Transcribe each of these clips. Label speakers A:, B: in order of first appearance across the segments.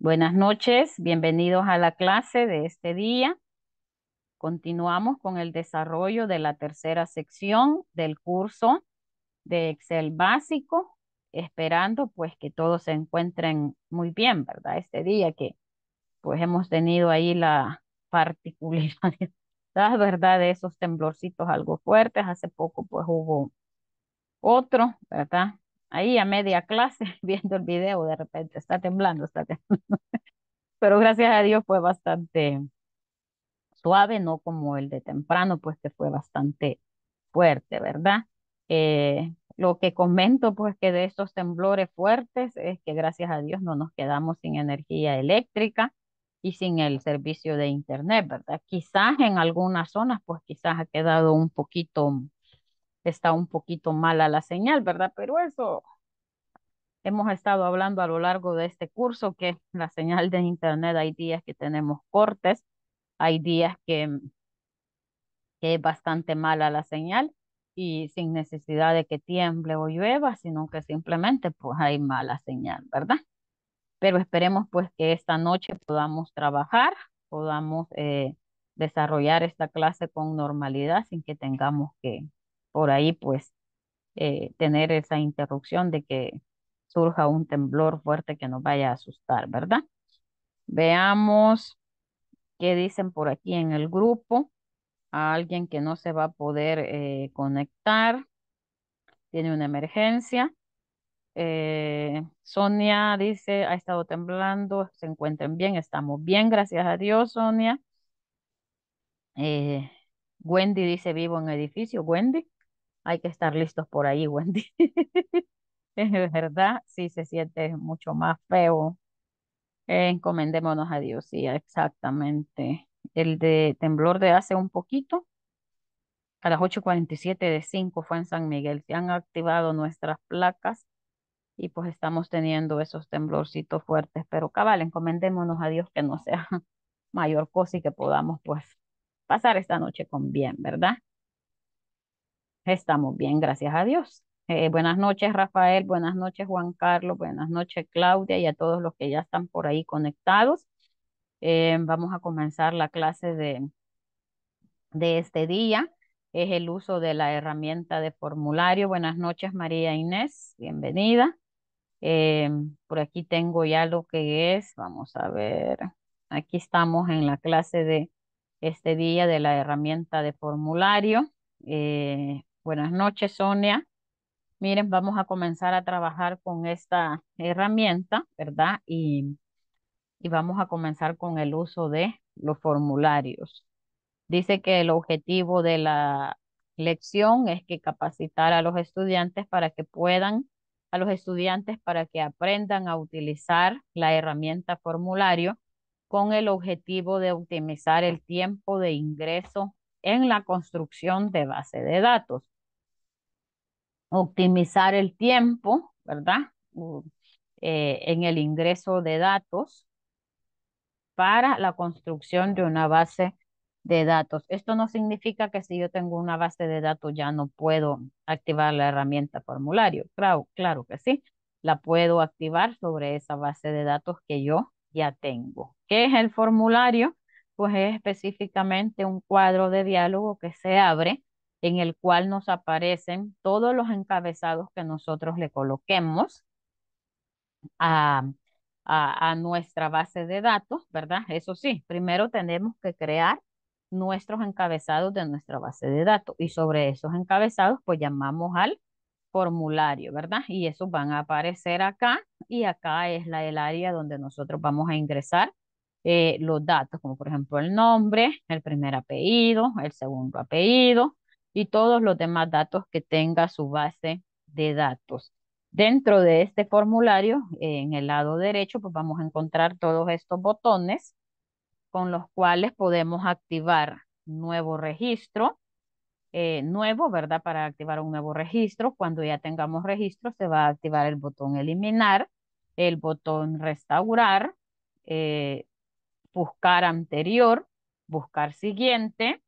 A: Buenas noches, bienvenidos a la clase de este día. Continuamos con el desarrollo de la tercera sección del curso de Excel básico, esperando pues que todos se encuentren muy bien, ¿verdad? Este día que pues hemos tenido ahí la particularidad, ¿verdad? De esos temblorcitos algo fuertes. Hace poco pues hubo otro, ¿verdad? ahí a media clase viendo el video de repente, está temblando, está temblando. Pero gracias a Dios fue bastante suave, no como el de temprano, pues que fue bastante fuerte, ¿verdad? Eh, lo que comento, pues que de estos temblores fuertes es que gracias a Dios no nos quedamos sin energía eléctrica y sin el servicio de internet, ¿verdad? Quizás en algunas zonas, pues quizás ha quedado un poquito está un poquito mala la señal, ¿verdad? Pero eso hemos estado hablando a lo largo de este curso que la señal de internet hay días que tenemos cortes, hay días que, que es bastante mala la señal y sin necesidad de que tiemble o llueva, sino que simplemente pues hay mala señal, ¿verdad? Pero esperemos pues que esta noche podamos trabajar, podamos eh, desarrollar esta clase con normalidad sin que tengamos que, por ahí pues eh, tener esa interrupción de que surja un temblor fuerte que nos vaya a asustar, ¿verdad? Veamos qué dicen por aquí en el grupo. A alguien que no se va a poder eh, conectar, tiene una emergencia. Eh, Sonia dice, ha estado temblando, se encuentren bien, estamos bien, gracias a Dios, Sonia. Wendy dice, vivo en edificio, Wendy hay que estar listos por ahí, Wendy. es verdad, sí se siente mucho más feo. encomendémonos a Dios, sí, exactamente. El de temblor de hace un poquito, a las 8.47 de 5 fue en San Miguel. Se han activado nuestras placas y pues estamos teniendo esos temblorcitos fuertes. Pero cabal, encomendémonos a Dios que no sea mayor cosa y que podamos pues pasar esta noche con bien, ¿verdad? Estamos bien, gracias a Dios. Eh, buenas noches, Rafael. Buenas noches, Juan Carlos. Buenas noches, Claudia, y a todos los que ya están por ahí conectados. Eh, vamos a comenzar la clase de, de este día. Es el uso de la herramienta de formulario. Buenas noches, María Inés. Bienvenida. Eh, por aquí tengo ya lo que es. Vamos a ver. Aquí estamos en la clase de este día de la herramienta de formulario. Buenas noches, Sonia. Miren, vamos a comenzar a trabajar con esta herramienta, ¿verdad? Y, y vamos a comenzar con el uso de los formularios. Dice que el objetivo de la lección es que capacitar a los estudiantes para que puedan, a los estudiantes para que aprendan a utilizar la herramienta formulario con el objetivo de optimizar el tiempo de ingreso en la construcción de base de datos optimizar el tiempo, ¿verdad? Eh, en el ingreso de datos para la construcción de una base de datos. Esto no significa que si yo tengo una base de datos ya no puedo activar la herramienta formulario. Claro, claro que sí. La puedo activar sobre esa base de datos que yo ya tengo. ¿Qué es el formulario? Pues es específicamente un cuadro de diálogo que se abre en el cual nos aparecen todos los encabezados que nosotros le coloquemos a, nuestra base de datos, ¿verdad? Eso sí, primero tenemos que crear nuestros encabezados de nuestra base de datos y sobre esos encabezados pues llamamos al formulario, ¿verdad? Y esos van a aparecer acá y acá es la, el área donde nosotros vamos a ingresar eh, los datos, como por ejemplo el nombre, el primer apellido, el segundo apellido, y todos los demás datos que tenga su base de datos. Dentro de este formulario, en el lado derecho, pues vamos a encontrar todos estos botones con los cuales podemos activar nuevo registro, eh, nuevo, ¿verdad? Para activar un nuevo registro, cuando ya tengamos registro se va a activar el botón eliminar, el botón restaurar, eh, buscar anterior, buscar siguiente,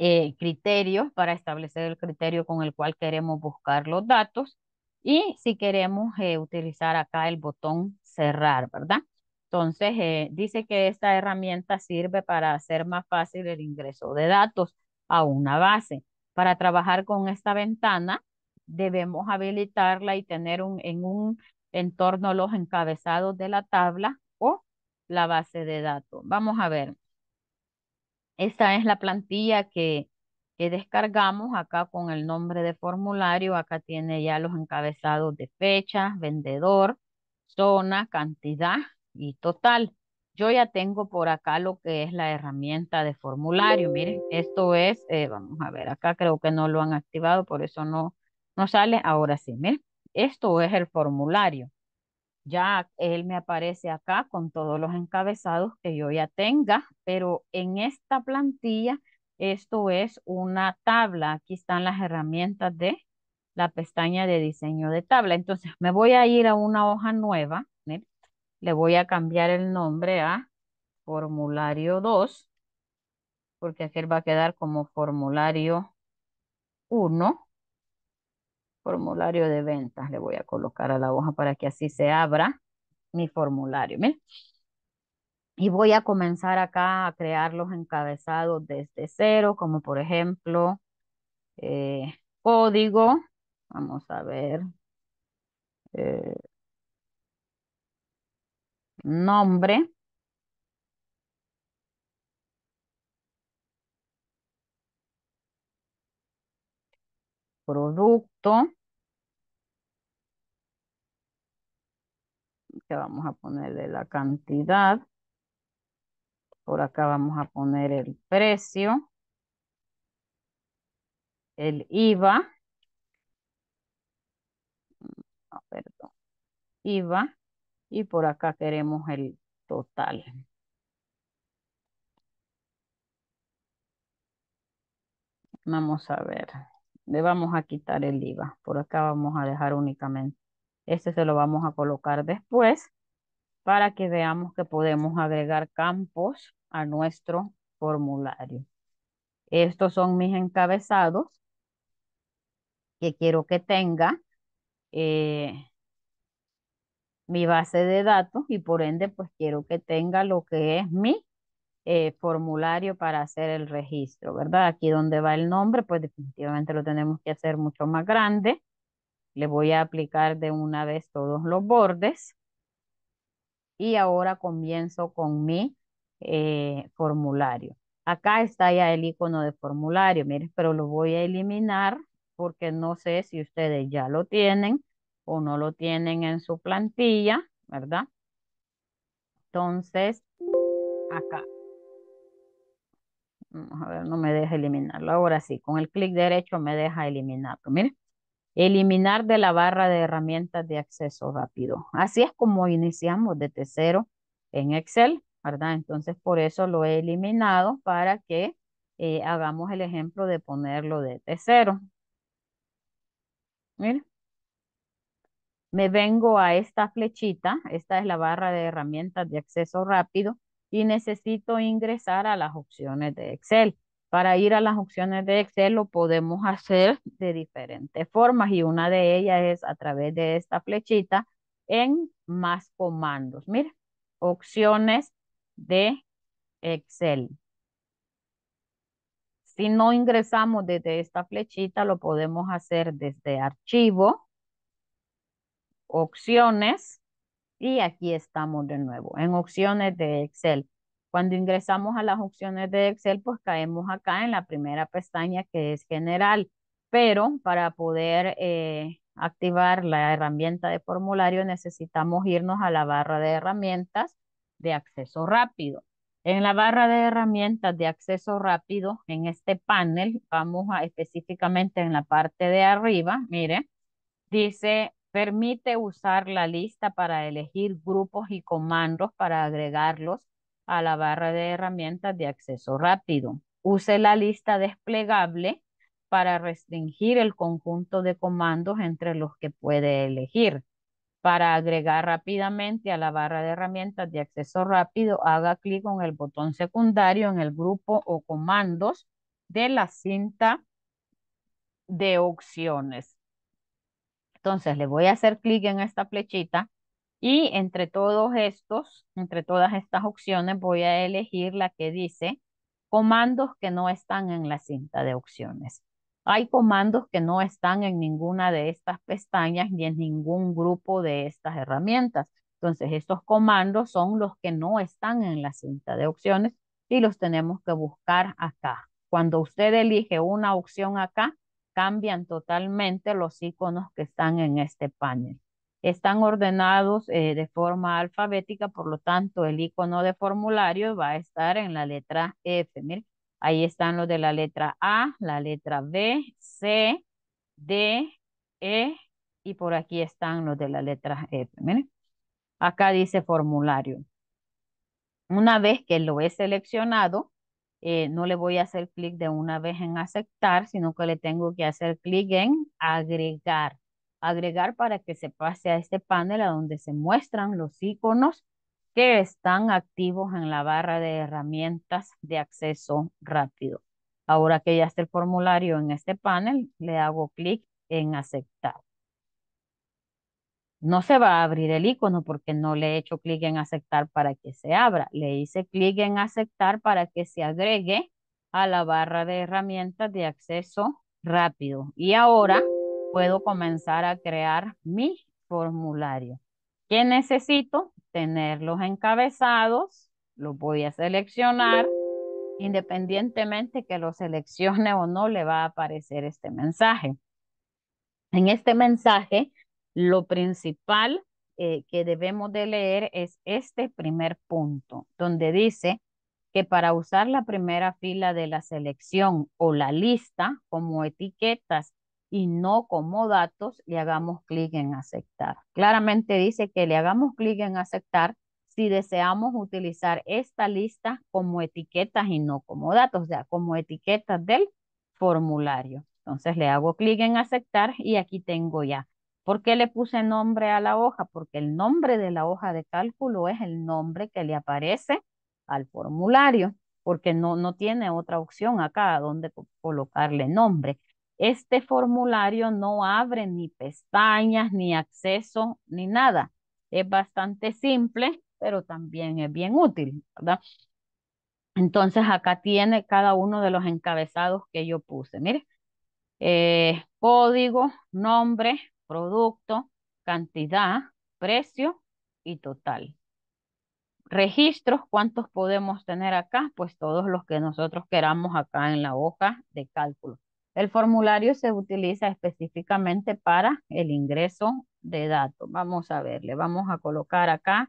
A: eh, criterios para establecer el criterio con el cual queremos buscar los datos y si queremos eh, utilizar acá el botón cerrar, ¿verdad? Entonces, eh, dice que esta herramienta sirve para hacer más fácil el ingreso de datos a una base. Para trabajar con esta ventana, debemos habilitarla y tener un, en un entorno los encabezados de la tabla o la base de datos. Vamos a ver, esta es la plantilla que, que descargamos acá con el nombre de formulario. Acá tiene ya los encabezados de fecha, vendedor, zona, cantidad y total. Yo ya tengo por acá lo que es la herramienta de formulario. Miren, esto es, eh, vamos a ver, acá creo que no lo han activado, por eso no, no sale. Ahora sí, miren, esto es el formulario ya él me aparece acá con todos los encabezados que yo ya tenga, pero en esta plantilla esto es una tabla. Aquí están las herramientas de la pestaña de diseño de tabla. Entonces me voy a ir a una hoja nueva. ¿eh? Le voy a cambiar el nombre a formulario 2, porque aquel va a quedar como formulario 1 formulario de ventas. Le voy a colocar a la hoja para que así se abra mi formulario. ¿Ven? Y voy a comenzar acá a crear los encabezados desde cero, como por ejemplo, eh, código. Vamos a ver. Eh, nombre. producto, que vamos a ponerle la cantidad. Por acá vamos a poner el precio. El IVA. Mm, perdón. IVA. Y por acá queremos el total. Vamos a ver. Le vamos a quitar el IVA. Por acá vamos a dejar únicamente este se lo vamos a colocar después para que veamos que podemos agregar campos a nuestro formulario. Estos son mis encabezados que quiero que tenga eh, mi base de datos y por ende pues quiero que tenga lo que es mi eh, formulario para hacer el registro, ¿verdad? Aquí donde va el nombre pues definitivamente lo tenemos que hacer mucho más grande. Le voy a aplicar de una vez todos los bordes. Y ahora comienzo con mi eh, formulario. Acá está ya el icono de formulario, miren, pero lo voy a eliminar porque no sé si ustedes ya lo tienen o no lo tienen en su plantilla, ¿verdad? Entonces, acá. Mm, a ver, no me deja eliminarlo. Ahora sí, con el clic derecho me deja eliminarlo. Miren, eliminar de la barra de herramientas de acceso rápido. Así es como iniciamos de 0 en Excel, ¿verdad? Entonces por eso lo he eliminado para que eh, hagamos el ejemplo de ponerlo de cero. Mira. Me vengo a esta flechita, esta es la barra de herramientas de acceso rápido y necesito ingresar a las opciones de Excel. Para ir a las opciones de Excel lo podemos hacer de diferentes formas y una de ellas es a través de esta flechita en más comandos. Mira, opciones de Excel. Si no ingresamos desde esta flechita, lo podemos hacer desde archivo, opciones, y aquí estamos de nuevo en opciones de Excel. Cuando ingresamos a las opciones de Excel, pues caemos acá en la primera pestaña que es general, pero para poder eh, activar la herramienta de formulario necesitamos irnos a la barra de herramientas de acceso rápido. En la barra de herramientas de acceso rápido, en este panel, vamos a específicamente en la parte de arriba, mire, dice, permite usar la lista para elegir grupos y comandos para agregarlos a la barra de herramientas de acceso rápido. Use la lista desplegable para restringir el conjunto de comandos entre los que puede elegir. Para agregar rápidamente a la barra de herramientas de acceso rápido, haga clic en el botón secundario en el grupo o comandos de la cinta de opciones. Entonces le voy a hacer clic en esta flechita y entre todos estos, entre todas estas opciones, voy a elegir la que dice comandos que no están en la cinta de opciones. Hay comandos que no están en ninguna de estas pestañas ni en ningún grupo de estas herramientas. Entonces, estos comandos son los que no están en la cinta de opciones y los tenemos que buscar acá. Cuando usted elige una opción acá, cambian totalmente los iconos que están en este panel. Están ordenados eh, de forma alfabética, por lo tanto el icono de formulario va a estar en la letra F. ahí están los de la letra A, la letra B, C, D, E y por aquí están los de la letra F. acá dice formulario. Una vez que lo he seleccionado, eh, no le voy a hacer clic de una vez en aceptar, sino que le tengo que hacer clic en agregar agregar para que se pase a este panel a donde se muestran los iconos que están activos en la barra de herramientas de acceso rápido. Ahora que ya está el formulario en este panel, le hago clic en aceptar. No se va a abrir el icono porque no le he hecho clic en aceptar para que se abra. Le hice clic en aceptar para que se agregue a la barra de herramientas de acceso rápido. Y ahora puedo comenzar a crear mi formulario. ¿Qué necesito? Tenerlos encabezados, los voy a seleccionar. Independientemente que lo seleccione o no, le va a aparecer este mensaje. En este mensaje, lo principal eh, que debemos de leer es este primer punto, donde dice que para usar la primera fila de la selección o la lista como etiquetas y no como datos, le hagamos clic en aceptar. Claramente dice que le hagamos clic en aceptar si deseamos utilizar esta lista como etiquetas y no como datos, o sea, como etiquetas del formulario. Entonces le hago clic en aceptar y aquí tengo ya. ¿Por qué le puse nombre a la hoja? Porque el nombre de la hoja de cálculo es el nombre que le aparece al formulario, porque no, no tiene otra opción acá donde colocarle nombre este formulario no abre ni pestañas, ni acceso, ni nada. Es bastante simple, pero también es bien útil, ¿verdad? Entonces acá tiene cada uno de los encabezados que yo puse. Mire, eh, código, nombre, producto, cantidad, precio y total. Registros, ¿cuántos podemos tener acá? Pues todos los que nosotros queramos acá en la hoja de cálculo. El formulario se utiliza específicamente para el ingreso de datos. Vamos a ver, le vamos a colocar acá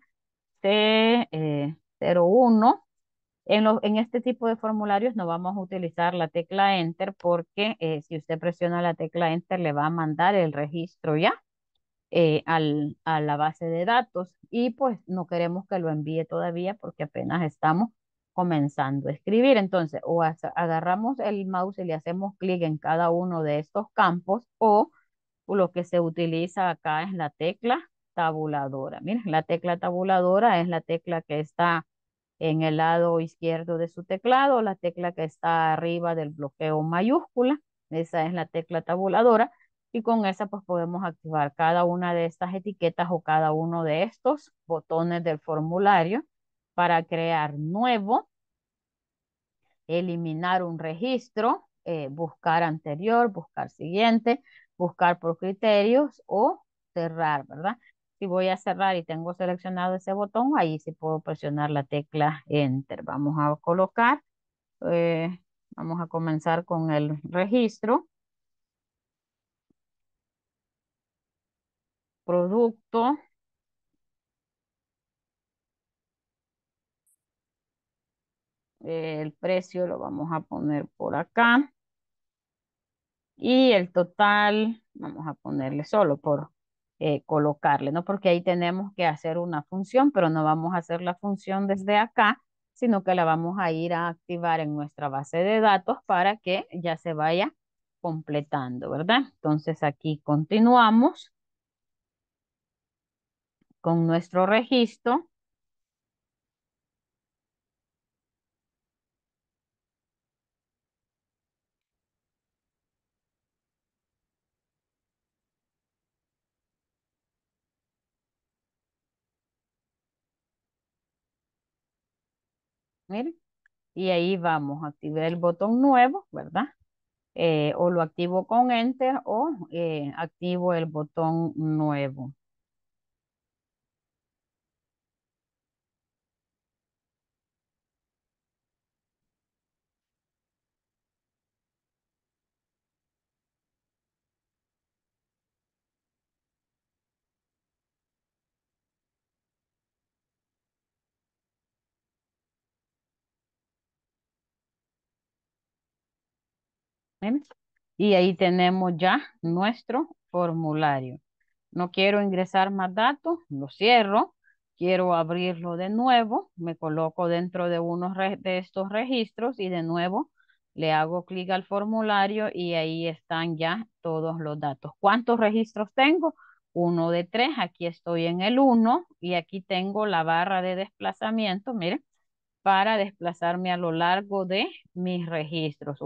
A: c 01 eh, En, en, este tipo de formularios no vamos a utilizar la tecla Enter porque eh, si usted presiona la tecla Enter le va a mandar el registro ya eh, a la base de datos y pues no queremos que lo envíe todavía porque apenas estamos comenzando a escribir. Entonces, o agarramos el mouse y le hacemos clic en cada uno de estos campos o lo que se utiliza acá es la tecla tabuladora. Miren, la tecla tabuladora es la tecla que está en el lado izquierdo de su teclado, la tecla que está arriba del bloqueo mayúscula, esa es la tecla tabuladora, y con esa pues podemos activar cada una de estas etiquetas o cada uno de estos botones del formulario para crear nuevo eliminar un registro, eh, buscar anterior, buscar siguiente, buscar por criterios o cerrar, ¿verdad? Si voy a cerrar y tengo seleccionado ese botón, ahí sí puedo presionar la tecla Enter. Vamos a colocar, eh, vamos a comenzar con el registro. Producto, Eh, el precio lo vamos a poner por acá. Y el total, vamos a ponerle solo por eh, colocarle, ¿no? Porque ahí tenemos que hacer una función, pero no vamos a hacer la función desde acá, sino que la vamos a ir a activar en nuestra base de datos para que ya se vaya completando, ¿verdad? Entonces aquí continuamos con nuestro registro. Y ahí vamos, activar el botón nuevo, ¿verdad? Eh, o lo activo con Enter o eh, activo el botón nuevo. Y ahí tenemos ya nuestro formulario. No quiero ingresar más datos, lo cierro. Quiero abrirlo de nuevo. Me coloco dentro de uno de estos registros y de nuevo le hago clic al formulario y ahí están ya todos los datos. ¿Cuántos registros tengo? Uno de tres. Aquí estoy en el uno y aquí tengo la barra de desplazamiento. Miren para desplazarme a lo largo de mis registros.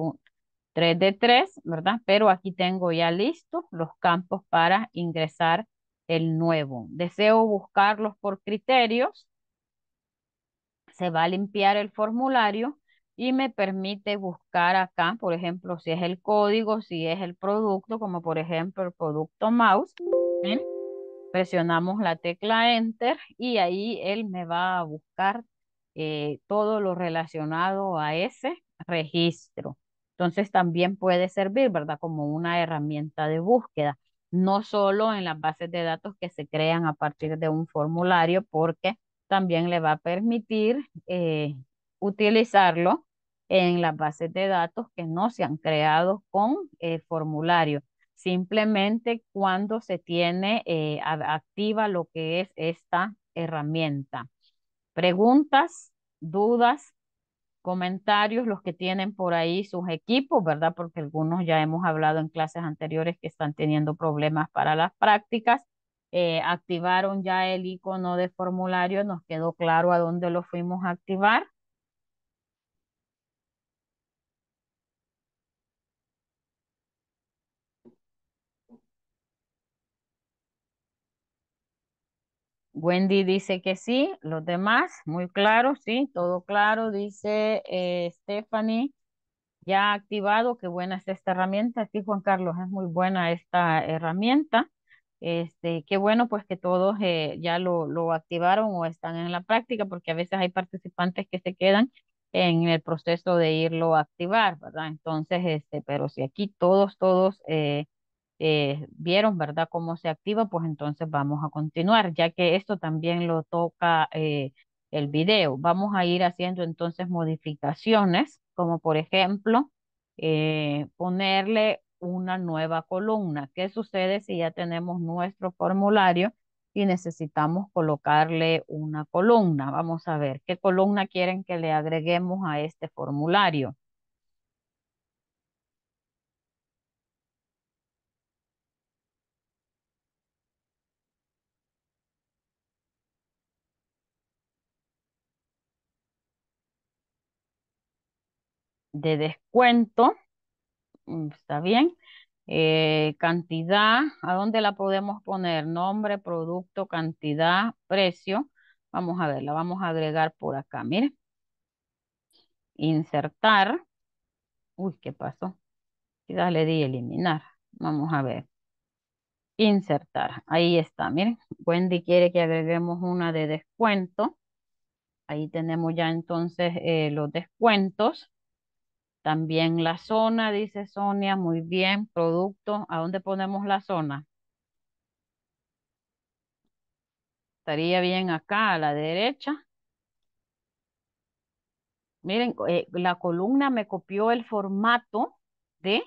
A: 3 de 3, ¿verdad? Pero aquí tengo ya listos los campos para ingresar el nuevo. Deseo buscarlos por criterios. Se va a limpiar el formulario y me permite buscar acá, por ejemplo, si es el código, si es el producto, como por ejemplo el producto mouse. Presionamos la tecla Enter y ahí él me va a buscar eh, todo lo relacionado a ese registro. Entonces también puede servir, ¿verdad? Como una herramienta de búsqueda, no solo en las bases de datos que se crean a partir de un formulario, porque también le va a permitir eh, utilizarlo en las bases de datos que no se han creado con eh, formulario. Simplemente cuando se tiene eh, activa lo que es esta herramienta. Preguntas, dudas, comentarios los que tienen por ahí sus equipos, ¿verdad? Porque algunos ya hemos hablado en clases anteriores que están teniendo problemas para las prácticas. Eh, activaron ya el icono de formulario, nos quedó claro a dónde lo fuimos a activar. Wendy dice que sí, los demás, muy claro, sí, todo claro, dice eh, Stephanie, ya activado, qué buena es esta herramienta, sí Juan Carlos, es muy buena esta herramienta, este, qué bueno pues que todos eh, ya lo, lo activaron o están en la práctica, porque a veces hay participantes que se quedan en el proceso de irlo a activar, ¿verdad? Entonces, este, pero si aquí todos, todos eh, eh, vieron, ¿verdad?, cómo se activa, pues entonces vamos a continuar, ya que esto también lo toca eh, el video. Vamos a ir haciendo entonces modificaciones, como por ejemplo, eh, ponerle una nueva columna. ¿Qué sucede si ya tenemos nuestro formulario y necesitamos colocarle una columna? Vamos a ver, ¿qué columna quieren que le agreguemos a este formulario? de descuento, mm, está bien. Eh, cantidad, ¿a dónde la podemos poner? Nombre, producto, cantidad, precio. Vamos a ver, la vamos a agregar por acá, miren Insertar. Uy, ¿qué pasó? Quizás le di eliminar. Vamos a ver. Insertar. Ahí está, miren. Wendy quiere que agreguemos una de descuento. Ahí tenemos ya entonces eh, los descuentos. También la zona, dice Sonia, muy bien. Producto, ¿a dónde ponemos la zona? Estaría bien acá, a la derecha. Miren, eh, la columna me copió el formato de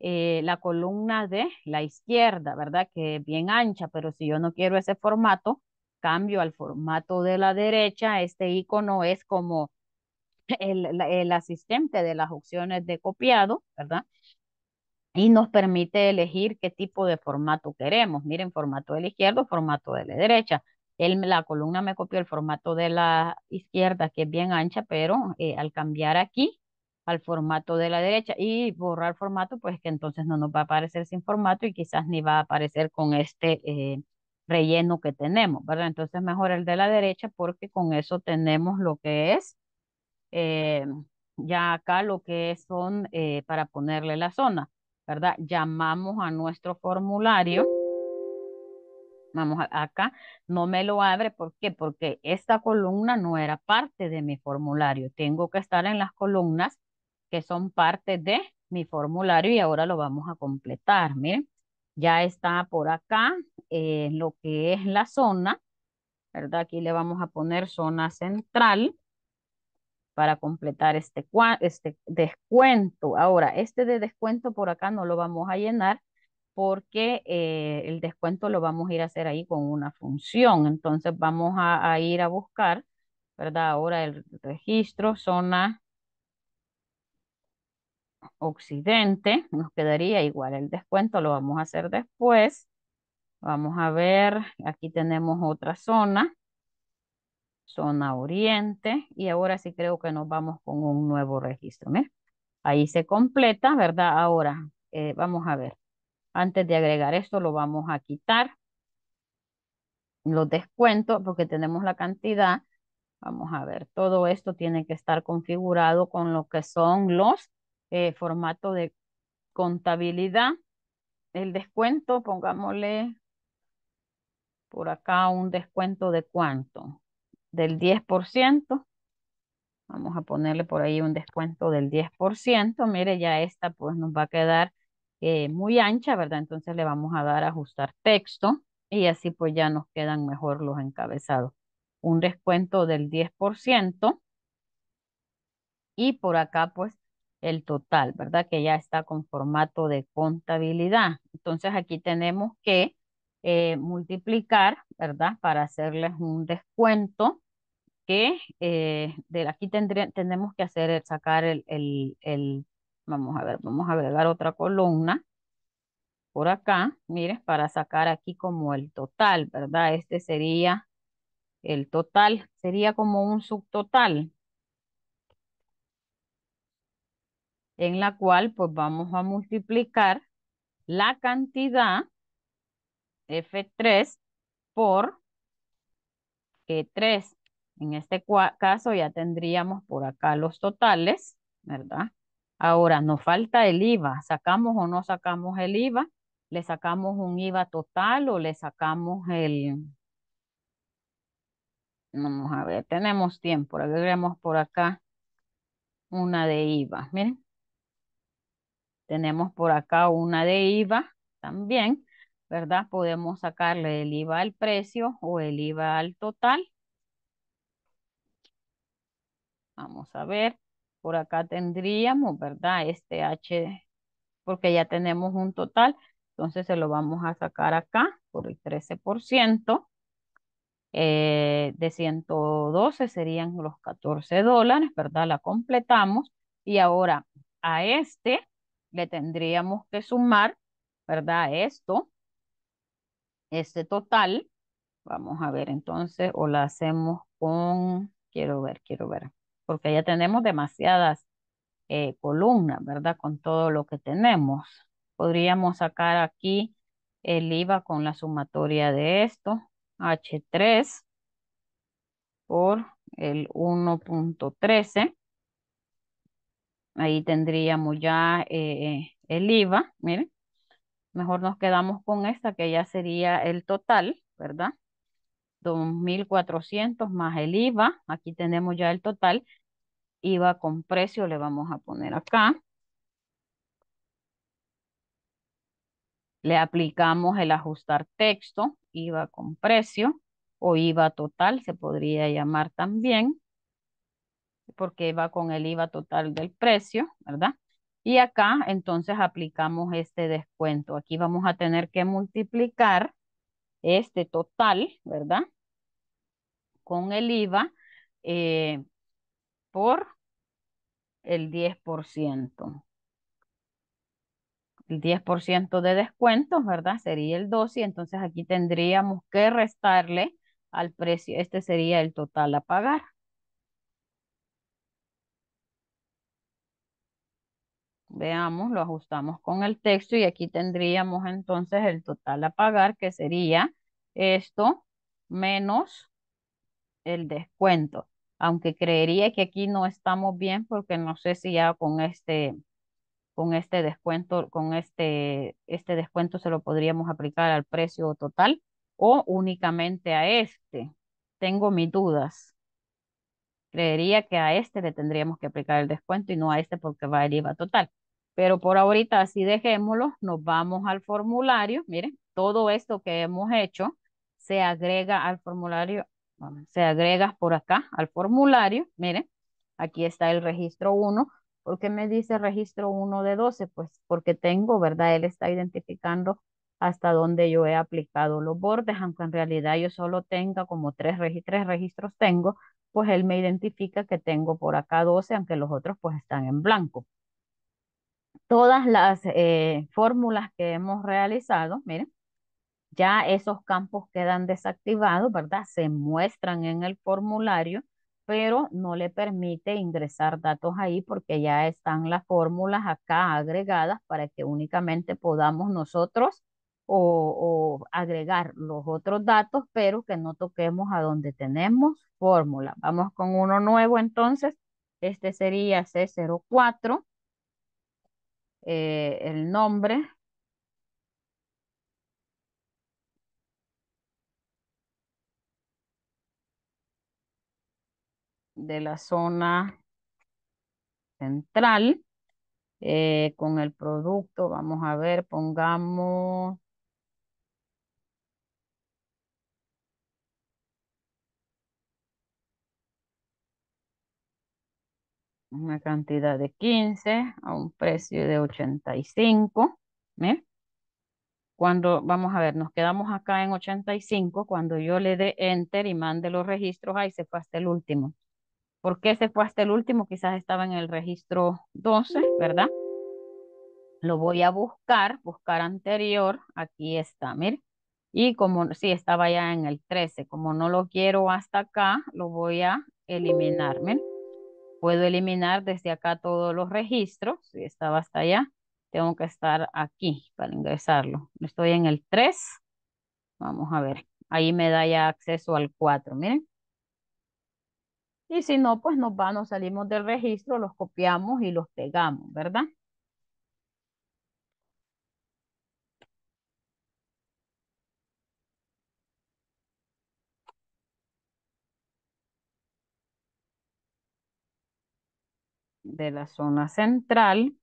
A: eh, la columna de la izquierda, ¿verdad? Que es bien ancha, pero si yo no quiero ese formato, cambio al formato de la derecha. Este icono es como el, asistente de las opciones de copiado, ¿verdad? y nos permite elegir qué tipo de formato queremos. Miren, formato de la izquierda, formato de la derecha. Él, la columna me copió el formato de la izquierda, que es bien ancha, pero eh, al cambiar aquí al formato de la derecha y borrar formato, pues que entonces no nos va a aparecer sin formato y quizás ni va a aparecer con este eh, relleno que tenemos, ¿verdad? Entonces mejor el de la derecha porque con eso tenemos lo que es eh, ya acá lo que son eh, para ponerle la zona, ¿verdad? Llamamos a nuestro formulario. Vamos acá, no me lo abre, ¿por qué? Porque esta columna no era parte de mi formulario. Tengo que estar en las columnas que son parte de mi formulario y ahora lo vamos a completar. Miren, ya está por acá eh, lo que es la zona, ¿verdad? Aquí le vamos a poner zona central para completar este, este descuento. Ahora, este de descuento por acá no lo vamos a llenar porque eh, el descuento lo vamos a ir a hacer ahí con una función. Entonces vamos a ir a buscar, ¿verdad? Ahora el registro, zona occidente, nos quedaría igual el descuento, lo vamos a hacer después. Vamos a ver, aquí tenemos otra zona zona oriente y ahora sí creo que nos vamos con un nuevo registro. Ahí se completa, ¿verdad? Ahora, eh, vamos a ver. Antes de agregar esto lo vamos a quitar. Los descuentos porque tenemos la cantidad. Vamos a ver, todo esto tiene que estar configurado con lo que son los eh, formatos de contabilidad. El descuento, pongámosle por acá un descuento de cuánto del 10%. Vamos a ponerle por ahí un descuento del 10%. Mire, ya esta pues nos va a quedar eh, muy ancha, ¿verdad? Entonces le vamos a dar a ajustar texto y así pues ya nos quedan mejor los encabezados. Un descuento del 10% y por acá pues el total, ¿verdad? Que ya está con formato de contabilidad. Entonces aquí tenemos que eh, multiplicar, ¿verdad? Para hacerles un descuento que eh, de aquí tendríamos tenemos que hacer, sacar el, el, el, vamos a ver, vamos a agregar otra columna por acá, mire para sacar aquí como el total, ¿verdad? Este sería el total, sería como un subtotal, en la cual pues vamos a multiplicar la cantidad F3 por E3. En este caso ya tendríamos por acá los totales, ¿verdad? Ahora, nos falta el IVA. ¿Sacamos o no sacamos el IVA? ¿Le sacamos un IVA total o le sacamos el... Vamos a ver, tenemos tiempo. Agregamos por acá una de IVA. Miren. Tenemos por acá una de IVA también. ¿verdad? Podemos sacarle el IVA al precio o el IVA al total. Vamos a ver, por acá tendríamos, ¿verdad? Este H, porque ya tenemos un total, entonces se lo vamos a sacar acá por el 13%. Eh, de 112 serían los 14 dólares, ¿verdad? La completamos. Y ahora a este le tendríamos que sumar, ¿verdad? Esto, este total. Vamos a ver entonces, o la hacemos con, quiero ver, quiero ver, porque ya tenemos demasiadas eh, columnas, ¿verdad? Con todo lo que tenemos. Podríamos sacar aquí el IVA con la sumatoria de esto, H3 por el 1.13. Ahí tendríamos ya eh, el IVA, miren. Mejor nos quedamos con esta que ya sería el total, ¿verdad? 2.400 más el IVA. Aquí tenemos ya el total. IVA con precio le vamos a poner acá. Le aplicamos el ajustar texto, IVA con precio o IVA total se podría llamar también porque va con el IVA total del precio, ¿verdad? Y acá entonces aplicamos este descuento. Aquí vamos a tener que multiplicar este total, ¿verdad? Con el IVA eh, por el 10%. El 10% de descuento, ¿verdad? Sería el 12, entonces aquí tendríamos que restarle al precio. Este sería el total a pagar. Veamos, lo ajustamos con el texto y aquí tendríamos entonces el total a pagar que sería esto menos el descuento. Aunque creería que aquí no estamos bien porque no sé si ya con este con este descuento, con este, este descuento se lo podríamos aplicar al precio total o únicamente a este. Tengo mis dudas. Creería que a este le tendríamos que aplicar el descuento y no a este porque va el IVA total. Pero por ahorita, así dejémoslo, nos vamos al formulario. Miren, todo esto que hemos hecho se agrega al formulario, se agrega por acá al formulario. Miren, aquí está el registro 1. ¿Por qué me dice registro 1 de 12? Pues porque tengo, ¿verdad? Él está identificando hasta donde yo he aplicado los bordes, aunque en realidad yo solo tenga como tres, tres registros tengo, pues él me identifica que tengo por acá 12, aunque los otros pues están en blanco todas las eh, fórmulas que hemos realizado, miren, ya esos campos quedan desactivados, ¿verdad? Se muestran en el formulario, pero no le permite ingresar datos ahí porque ya están las fórmulas acá agregadas para que únicamente podamos nosotros o, o agregar los otros datos, pero que no toquemos a donde tenemos fórmula. Vamos con uno nuevo entonces. Este sería C04. Eh, el nombre. de la zona central eh, con el producto vamos a ver pongamos una cantidad de 15 a un precio de 85. Cuando, vamos a ver, nos quedamos acá en 85, cuando yo le dé enter y mande los registros, ahí se fue hasta el último. ¿Por qué se fue hasta el último? Quizás estaba en el registro 12, ¿verdad? Lo voy a buscar, buscar anterior, aquí está, miren, Y como, sí, estaba ya en el 13, como no lo quiero hasta acá, lo voy a eliminar, Puedo eliminar desde acá todos los registros. Si estaba hasta allá, tengo que estar aquí para ingresarlo. Estoy en el 3. Vamos a ver. Ahí me da ya acceso al 4, miren. Y si no, pues nos va, nos salimos del registro, los copiamos y los pegamos, ¿verdad? de la zona central.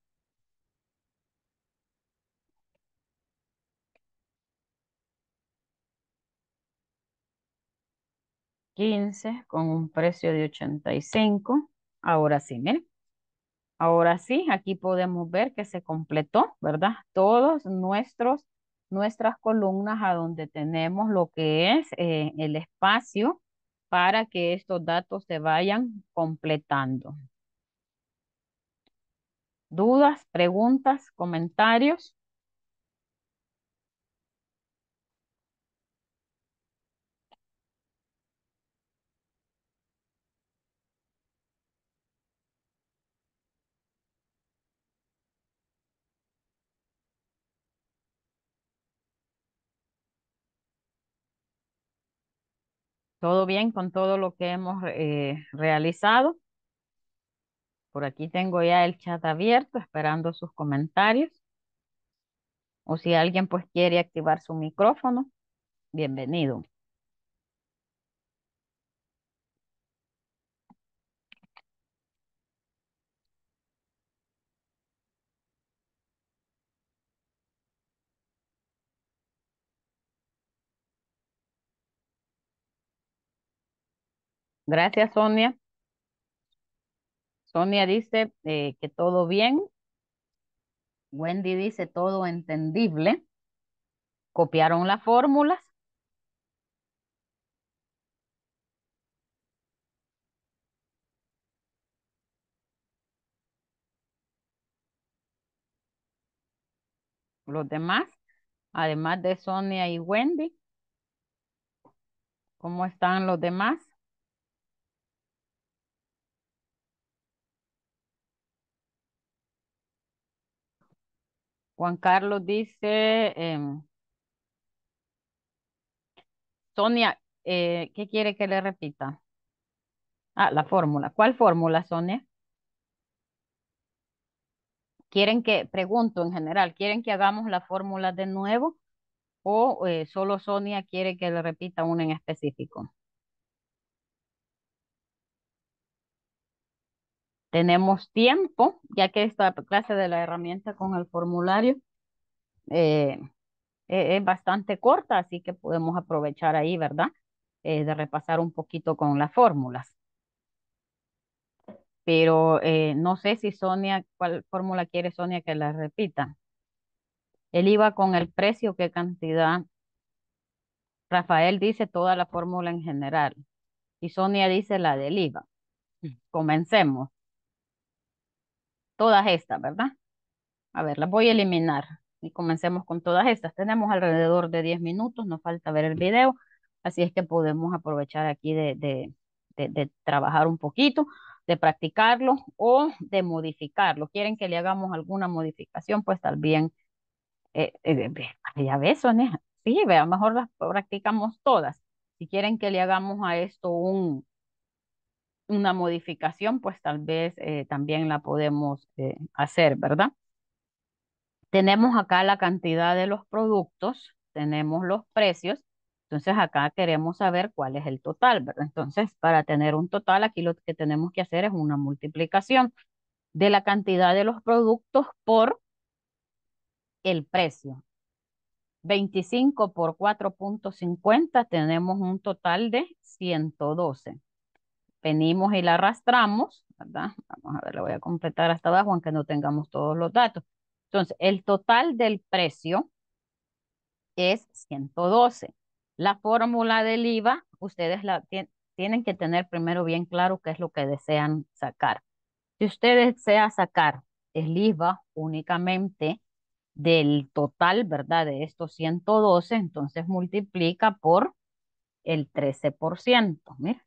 A: $15 con un precio de 85. Ahora sí, miren. Ahora sí, aquí podemos ver que se completó, ¿verdad? Todos nuestros, nuestras columnas a donde tenemos lo que es eh, el espacio para que estos datos se vayan completando dudas, preguntas, comentarios. todo bien con todo lo que hemos eh, realizado. Por aquí tengo ya el chat abierto, esperando sus comentarios. O si alguien pues quiere activar su micrófono, bienvenido. Gracias, Sonia. Sonia dice eh, que todo bien. Wendy dice todo entendible. Copiaron las fórmulas. Los demás, además de Sonia y Wendy. ¿Cómo están los demás? Juan Carlos dice, em, Sonia, eh, ¿qué quiere que le repita? Ah, la fórmula. ¿Cuál fórmula, Sonia? ¿Quieren que, pregunto en general, ¿quieren que hagamos la fórmula de nuevo? ¿O eh, solo Sonia quiere que le repita una en específico? tenemos tiempo, ya que esta clase de la herramienta con el formulario eh, e-, es bastante corta, así que podemos aprovechar ahí, ¿verdad? Eh, de repasar un poquito con las fórmulas. Pero eh, no sé si Sonia, ¿cuál fórmula quiere Sonia que la repita? El IVA con el precio, ¿qué cantidad? Rafael dice toda la fórmula en general y Sonia dice la del IVA. Comencemos todas estas, ¿verdad? A ver, las voy a eliminar y comencemos con todas estas. Tenemos alrededor de 10 minutos, nos falta ver el video, así es que podemos aprovechar aquí de, de, de, trabajar un poquito, de practicarlo o de modificarlo. ¿Quieren que le hagamos alguna modificación? Pues tal bien, eh, eh ya sí, lo mejor las practicamos todas. Si quieren que le hagamos a esto un, una modificación, pues tal vez eh, también la podemos eh, hacer, ¿verdad? Tenemos acá la cantidad de los productos, tenemos los precios, entonces acá queremos saber cuál es el total, ¿verdad? Entonces para tener un total aquí lo que tenemos que hacer es una multiplicación de la cantidad de los productos por el precio. 25 por 4.50 tenemos un total de 112 venimos y la arrastramos, ¿verdad? Vamos a ver, la voy a completar hasta abajo, aunque no tengamos todos los datos. Entonces, el total del precio es 112. La fórmula del IVA, ustedes la tienen que tener primero bien claro qué es lo que desean sacar. Si usted desea sacar el IVA únicamente del total, ¿verdad? De estos 112, entonces multiplica por el 13%. Mira,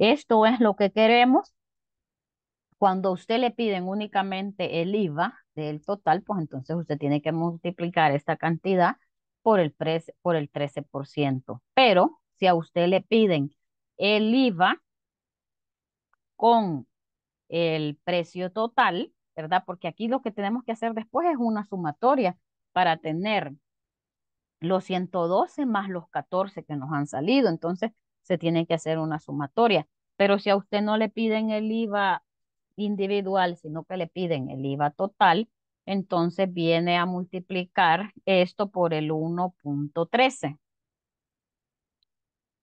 A: Esto es lo que queremos. Cuando a usted le piden únicamente el IVA del total, pues entonces usted tiene que multiplicar esta cantidad por el, por el 13%. Pero si a usted le piden el IVA con el precio total, ¿verdad? Porque aquí lo que tenemos que hacer después es una sumatoria para tener los 112 más los 14 que nos han salido. Entonces, se tiene que hacer una sumatoria. Pero si a usted no le piden el IVA individual, sino que le piden el IVA total, entonces viene a multiplicar esto por el 1.13.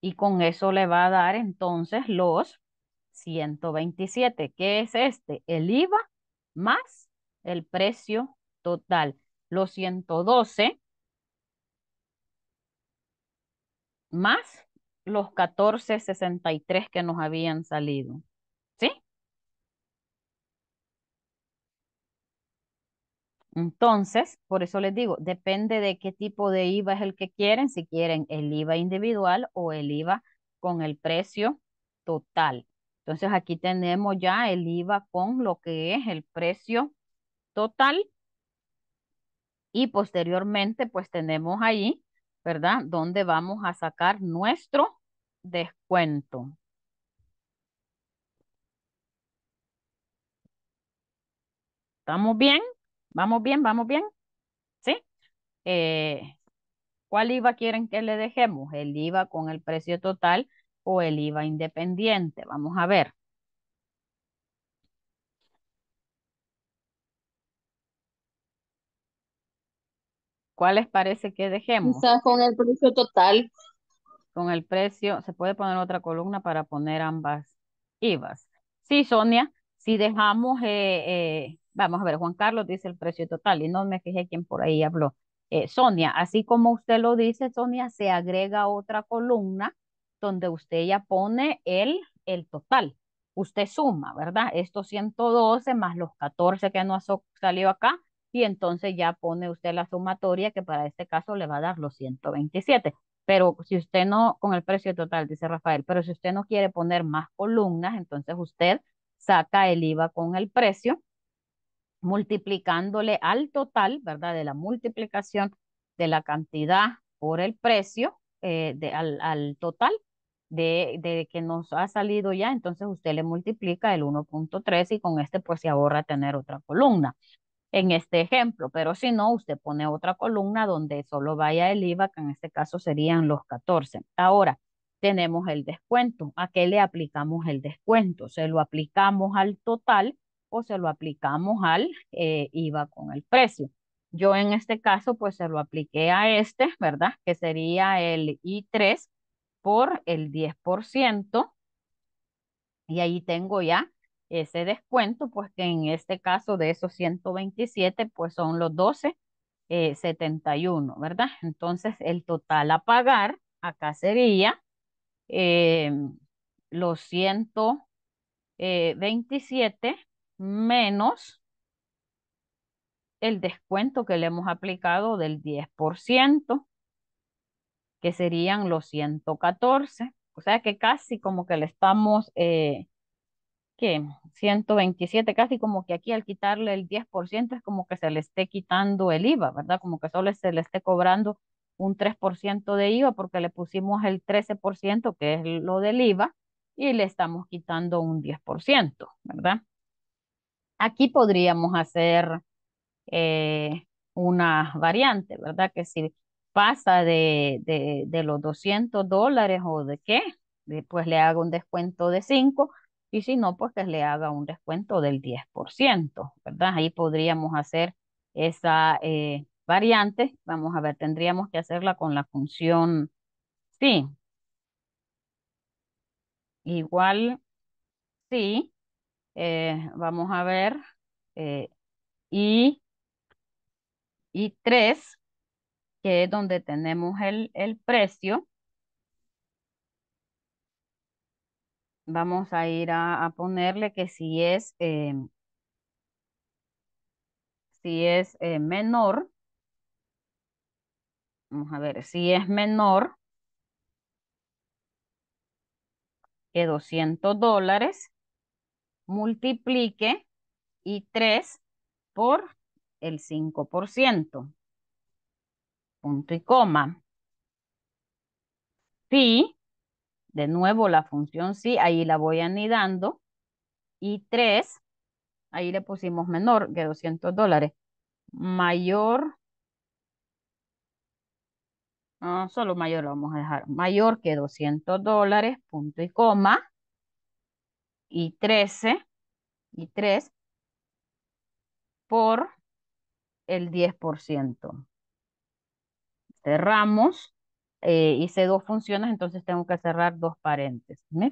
A: Y con eso le va a dar entonces los 127, ¿qué es este, el IVA más el precio total. Los 112 más los 1463 que nos habían salido. ¿Sí? Entonces, por eso les digo, depende de qué tipo de IVA es el que quieren, si quieren el IVA individual o el IVA con el precio total. Entonces aquí tenemos ya el IVA con lo que es el precio total y posteriormente pues tenemos ahí ¿verdad? ¿Dónde vamos a sacar nuestro descuento. ¿Estamos bien? ¿Vamos bien? ¿Vamos bien? ¿Sí? Eh, ¿Cuál IVA quieren que le dejemos? ¿El IVA con el precio total o el IVA independiente? Vamos a ver. ¿Cuáles parece que dejemos? con el precio total. Con el precio, se puede poner otra columna para poner ambas IVAs. Sí, Sonia, si dejamos, eh, eh, vamos a ver, Juan Carlos dice el precio total y no me fijé quién por ahí habló. Eh, Sonia, así como usted lo dice, Sonia, se agrega otra columna donde usted ya pone el, el total. Usted suma, ¿verdad? Estos 112 más los 14 que nos salió acá, y entonces ya pone usted la sumatoria que para este caso le va a dar los 127. Pero si usted no, con el precio total, dice Rafael, pero si usted no quiere poner más columnas, entonces usted saca el IVA con el precio, multiplicándole al total, ¿verdad? De la multiplicación de la cantidad por el precio eh, de, al, total de, de que nos ha salido ya, entonces usted le multiplica el 1.3 y con este pues se ahorra tener otra columna en este ejemplo, pero si no, usted pone otra columna donde solo vaya el IVA, que en este caso serían los 14. Ahora, tenemos el descuento. ¿A qué le aplicamos el descuento? ¿Se lo aplicamos al total o se lo aplicamos al eh, IVA con el precio? Yo en este caso, pues se lo apliqué a este, ¿verdad? Que sería el I3 por el 10%. Y ahí tengo ya ese descuento, pues que en este caso de esos 127, pues son los 12.71, eh, ¿verdad? Entonces el total a pagar acá sería eh, los 127 eh, menos el descuento que le hemos aplicado del 10%, que serían los 114. O sea que casi como que le estamos que 127, casi como que aquí al quitarle el 10% es como que se le esté quitando el IVA, ¿verdad? Como que solo se le esté cobrando un 3% de IVA porque le pusimos el 13%, que es lo del IVA, y le estamos quitando un 10%, ¿verdad? Aquí podríamos hacer eh, una variante, ¿verdad? Que si pasa de, de, de los 200 dólares o de qué, pues le hago un descuento de 5 y si no, pues que le haga un descuento del 10%, ¿verdad? Ahí podríamos hacer esa eh, variante. Vamos a ver, tendríamos que hacerla con la función sí. Igual sí. Eh, vamos a ver. Eh, y, y 3, que es donde tenemos el, el precio. vamos a ir a, ponerle que si es, em, si es eh, menor, vamos a ver, si es menor que 200 dólares, multiplique y 3 por el 5%. Punto y coma. Si de nuevo, la función sí, ahí la voy anidando. Y 3, ahí le pusimos menor que 200 dólares. Mayor, no, solo mayor lo vamos a dejar, mayor que 200 dólares, punto y coma. Y 13, y 3, por el 10%. Cerramos. Eh, hice dos funciones, entonces tengo que cerrar dos paréntesis. No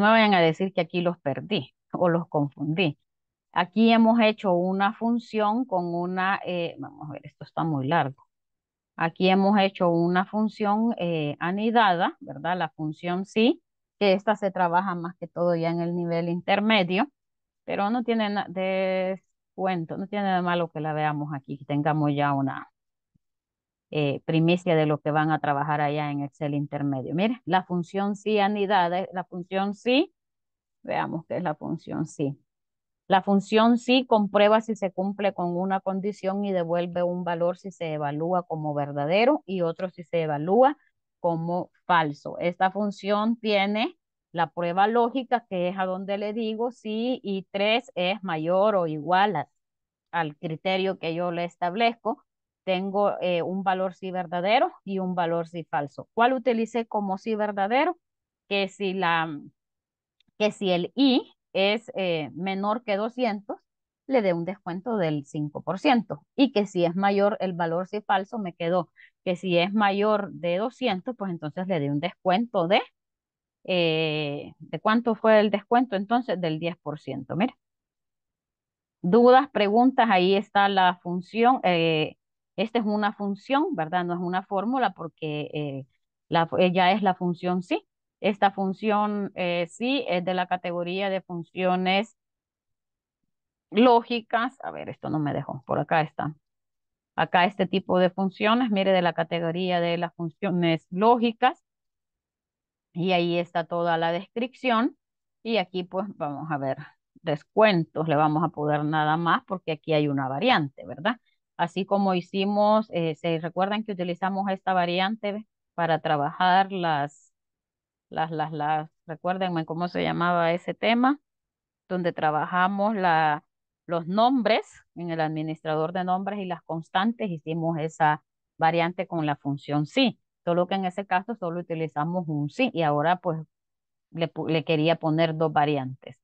A: me vayan a decir que aquí los perdí o los confundí. Aquí hemos hecho una función con una, eh, vamos a ver, esto está muy largo. Aquí hemos hecho una función eh, anidada, ¿verdad? La función sí, que esta se trabaja más que todo ya en el nivel intermedio, pero no tiene de cuento, no tiene nada malo que la veamos aquí, que tengamos ya una, eh, primicia de lo que van a trabajar allá en Excel intermedio. Mire, la función sí anidada, la función sí, veamos qué es la función sí. La función sí comprueba si se cumple con una condición y devuelve un valor si se evalúa como verdadero y otro si se evalúa como falso. Esta función tiene la prueba lógica que es a donde le digo si y 3 es mayor o igual a, al criterio que yo le establezco tengo eh, un valor sí verdadero y un valor sí falso. ¿Cuál utilicé como sí verdadero? Que si, la, que si el i es eh, menor que 200, le dé un descuento del 5%. Y que si es mayor, el valor sí falso me quedó. Que si es mayor de 200, pues entonces le dé un descuento de... Eh, ¿De cuánto fue el descuento entonces? Del 10%. Mira. Dudas, preguntas, ahí está la función. Esta es una función, ¿verdad? No es una fórmula porque eh, ella ya es la función sí. Esta función eh, sí es de la categoría de funciones lógicas. A ver, esto no me dejó. Por acá está. Acá este tipo de funciones, mire, de la categoría de las funciones lógicas. Y ahí está toda la descripción. Y aquí pues vamos a ver descuentos. Le vamos a poder nada más porque aquí hay una variante, ¿verdad? así como hicimos, eh, se recuerdan que utilizamos esta variante para trabajar las, las, las, las, cómo se llamaba ese tema, donde trabajamos la, los nombres en el administrador de nombres y las constantes, hicimos esa variante con la función sí, solo que en ese caso solo utilizamos un sí y ahora pues le, le quería poner dos variantes,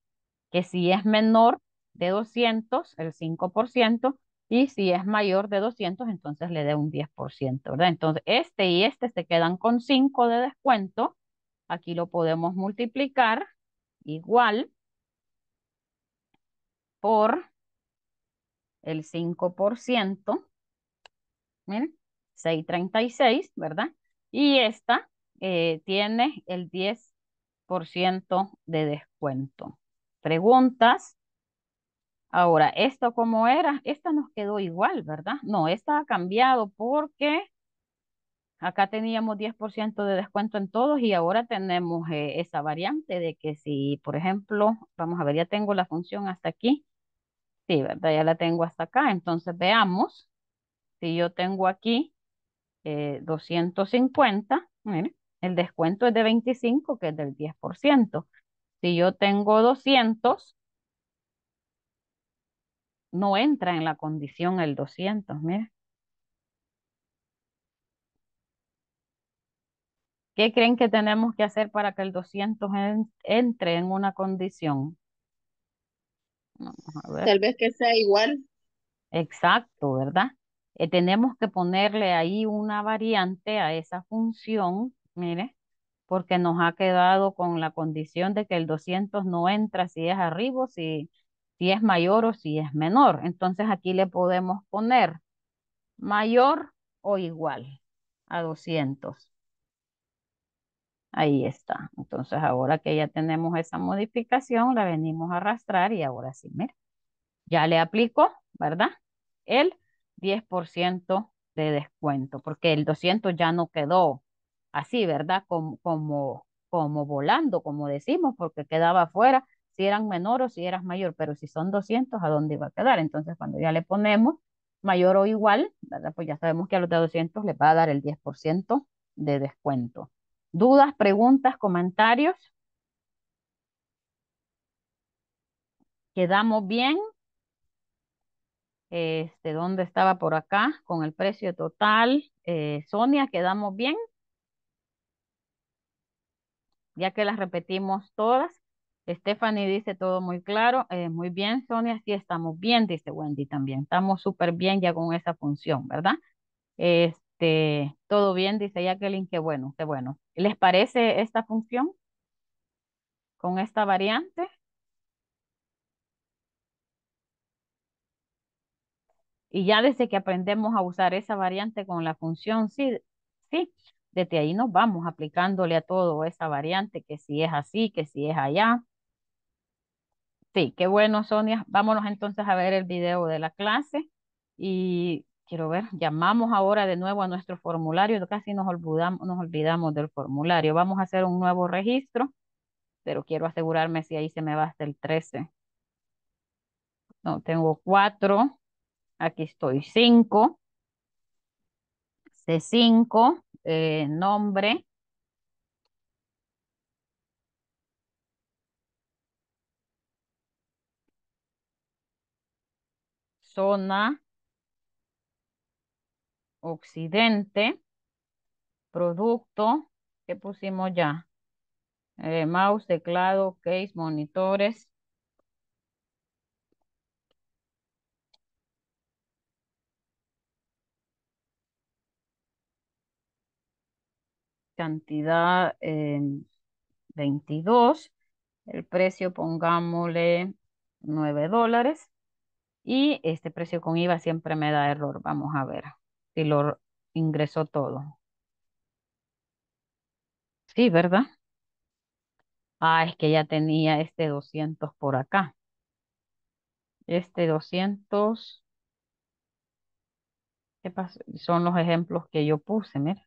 A: que si es menor de 200, el 5%, y si es mayor de 200, entonces le dé un 10%, ¿verdad? Entonces, este y este se quedan con 5 de descuento. Aquí lo podemos multiplicar igual por el 5%. 6.36, ¿verdad? Y esta eh, tiene el 10% de descuento. Preguntas. Ahora, ¿esto cómo era? Esta nos quedó igual, ¿verdad? No, esta ha cambiado porque acá teníamos 10% de descuento en todos y ahora tenemos eh, esa variante de que si, por ejemplo, vamos a ver, ya tengo la función hasta aquí. Sí, ¿verdad? Ya la tengo hasta acá. Entonces, veamos. Si yo tengo aquí 250, eh, el descuento es de 25, que es del 10%. Si yo tengo 200, no entra en la condición el 200, mire. ¿Qué creen que tenemos que hacer para que el 200 entre en una condición? Vamos a ver. Tal vez que sea igual. Exacto, ¿verdad? Eh, tenemos que ponerle ahí una variante a esa función, mire, porque nos ha quedado con la condición de que el 200 no entra si es arriba, si si es mayor o si es menor. Entonces aquí le podemos poner mayor o igual a 200. Ahí está. Entonces ahora que ya tenemos esa modificación, la venimos a arrastrar y ahora sí, mira, ya le aplico, ¿verdad? El 10% de descuento, porque el 200 ya no quedó así, ¿verdad? Como, como, como volando, como decimos, porque quedaba afuera si eran menor o si eras mayor, pero si son 200, ¿a dónde iba a quedar? Entonces, cuando ya le ponemos mayor o igual, ¿verdad? pues ya sabemos que a los de 200 le va a dar el 10% de descuento. ¿Dudas, preguntas, comentarios? ¿Quedamos bien? Este, ¿Dónde estaba por acá con el precio total? Eh, Sonia, ¿quedamos bien? Ya que las repetimos todas. Stephanie dice todo muy claro, eh, muy bien, Sonia, sí estamos bien, dice Wendy también, estamos súper bien ya con esa función, ¿verdad? Este, todo bien, dice Jacqueline, qué bueno, qué bueno. ¿Les parece esta función con esta variante? Y ya desde que aprendemos a usar esa variante con la función sí, sí, desde ahí nos vamos aplicándole a todo esa variante, que si es así, que si es allá, Sí, qué bueno, Sonia. Vámonos entonces a ver el video de la clase y quiero ver, llamamos ahora de nuevo a nuestro formulario, casi nos olvidamos, nos olvidamos del formulario. Vamos a hacer un nuevo registro, pero quiero asegurarme si ahí se me va hasta el 13. No, tengo 4, aquí estoy 5, C5, eh, nombre, zona occidente, producto, que pusimos ya, eh, mouse, teclado, case, monitores. Cantidad en 22. El precio pongámosle 9 dólares. Y este precio con IVA siempre me da error. Vamos a ver si lo ingresó todo. Sí, ¿verdad? Ah, es que ya tenía este 200 por acá. Este 200. ¿Qué Son los ejemplos que yo puse, mira.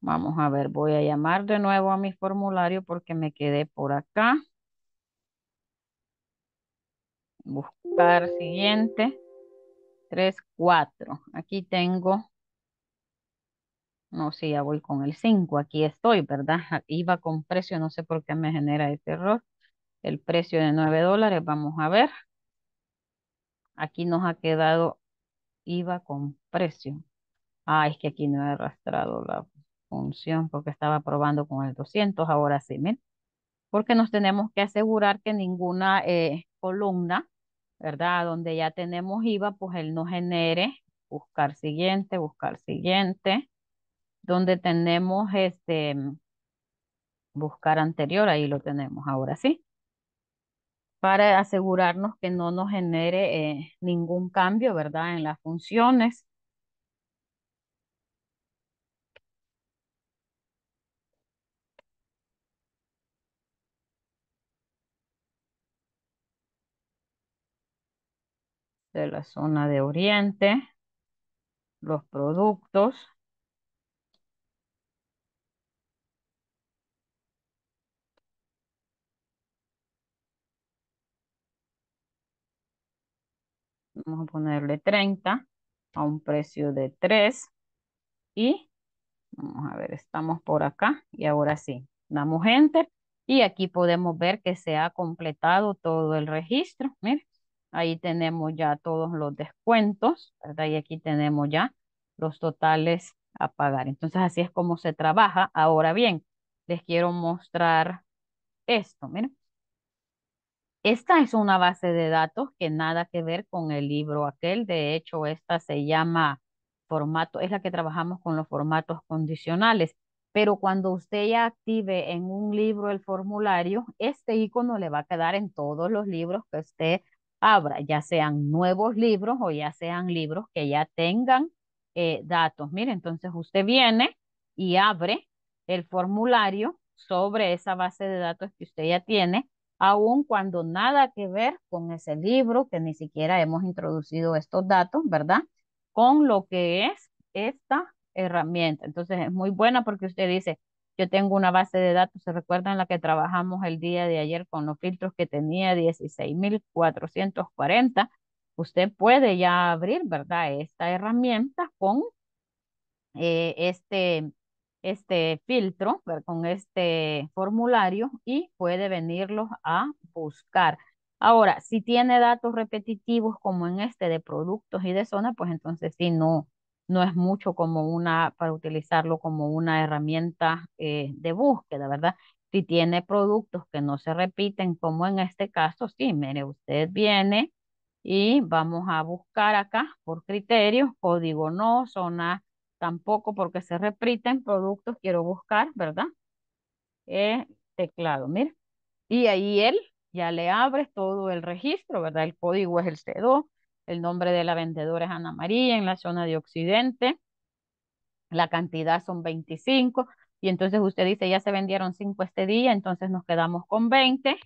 A: Vamos a ver, voy a llamar de nuevo a mi formulario porque me quedé por acá. Buscar siguiente. 3, 4. Aquí tengo. No, sí, ya voy con el 5. Aquí estoy, ¿verdad? Iba con precio, no sé por qué me genera este error. El precio de 9 dólares, vamos a ver. Aquí nos ha quedado IVA con precio. Ah, es que aquí no he arrastrado la función porque estaba probando con el 200. Ahora sí, miren porque nos tenemos que asegurar que ninguna eh, columna, ¿verdad? Donde ya tenemos IVA, pues él no genere, buscar siguiente, buscar siguiente, donde tenemos este, buscar anterior, ahí lo tenemos, ahora sí, para asegurarnos que no nos genere eh, ningún cambio, ¿verdad? En las funciones. de la zona de Oriente, los productos. Vamos a ponerle 30 a un precio de 3 y vamos a ver, estamos por acá y ahora sí, damos enter y aquí podemos ver que se ha completado todo el registro. Miren. Ahí tenemos ya todos los descuentos, ¿verdad? Y aquí tenemos ya los totales a pagar. Entonces, así es como se trabaja. Ahora bien, les quiero mostrar esto, miren. Esta es una base de datos que nada que ver con el libro aquel. De hecho, esta se llama formato, es la que trabajamos con los formatos condicionales. Pero cuando usted ya active en un libro el formulario, este icono le va a quedar en todos los libros que usted abra, ya sean nuevos libros o ya sean libros que ya tengan eh, datos. Mire, entonces usted viene y abre el formulario sobre esa base de datos que usted ya tiene, aun cuando nada que ver con ese libro, que ni siquiera hemos introducido estos datos, ¿verdad? Con lo que es esta herramienta. Entonces es muy buena porque usted dice, yo tengo una base de datos, ¿se recuerdan la que trabajamos el día de ayer con los filtros que tenía 16,440? Usted puede ya abrir, ¿verdad? Esta herramienta con eh, este, este filtro, con este formulario y puede venirlos a buscar. Ahora, si tiene datos repetitivos como en este de productos y de zona, pues entonces sí, no, no es mucho como una, para utilizarlo como una herramienta eh, de búsqueda, ¿verdad? Si tiene productos que no se repiten, como en este caso, sí, mire, usted viene y vamos a buscar acá por criterios, código no, zona tampoco porque se repiten productos, quiero buscar, ¿verdad? Eh, teclado, mire. Y ahí él ya le abre todo el registro, ¿verdad? El código es el C2, el nombre de la vendedora es Ana María en la zona de Occidente. La cantidad son 25. Y entonces usted dice, ya se vendieron 5 este día, entonces nos quedamos con 20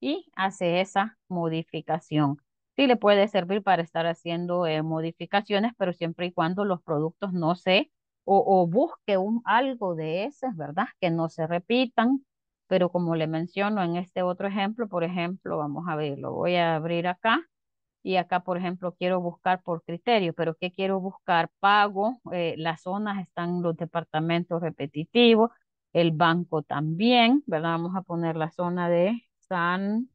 A: y hace esa modificación. Sí le puede servir para estar haciendo eh, modificaciones, pero siempre y cuando los productos no se o, busque un, algo de esas, ¿verdad? Que no se repitan, pero como le menciono en este otro ejemplo, por ejemplo, vamos a ver, lo voy a abrir acá y acá, por ejemplo, quiero buscar por criterio, pero ¿qué quiero buscar? Pago, eh, las zonas están los departamentos repetitivos, el banco también, ¿verdad? Vamos a poner la zona de San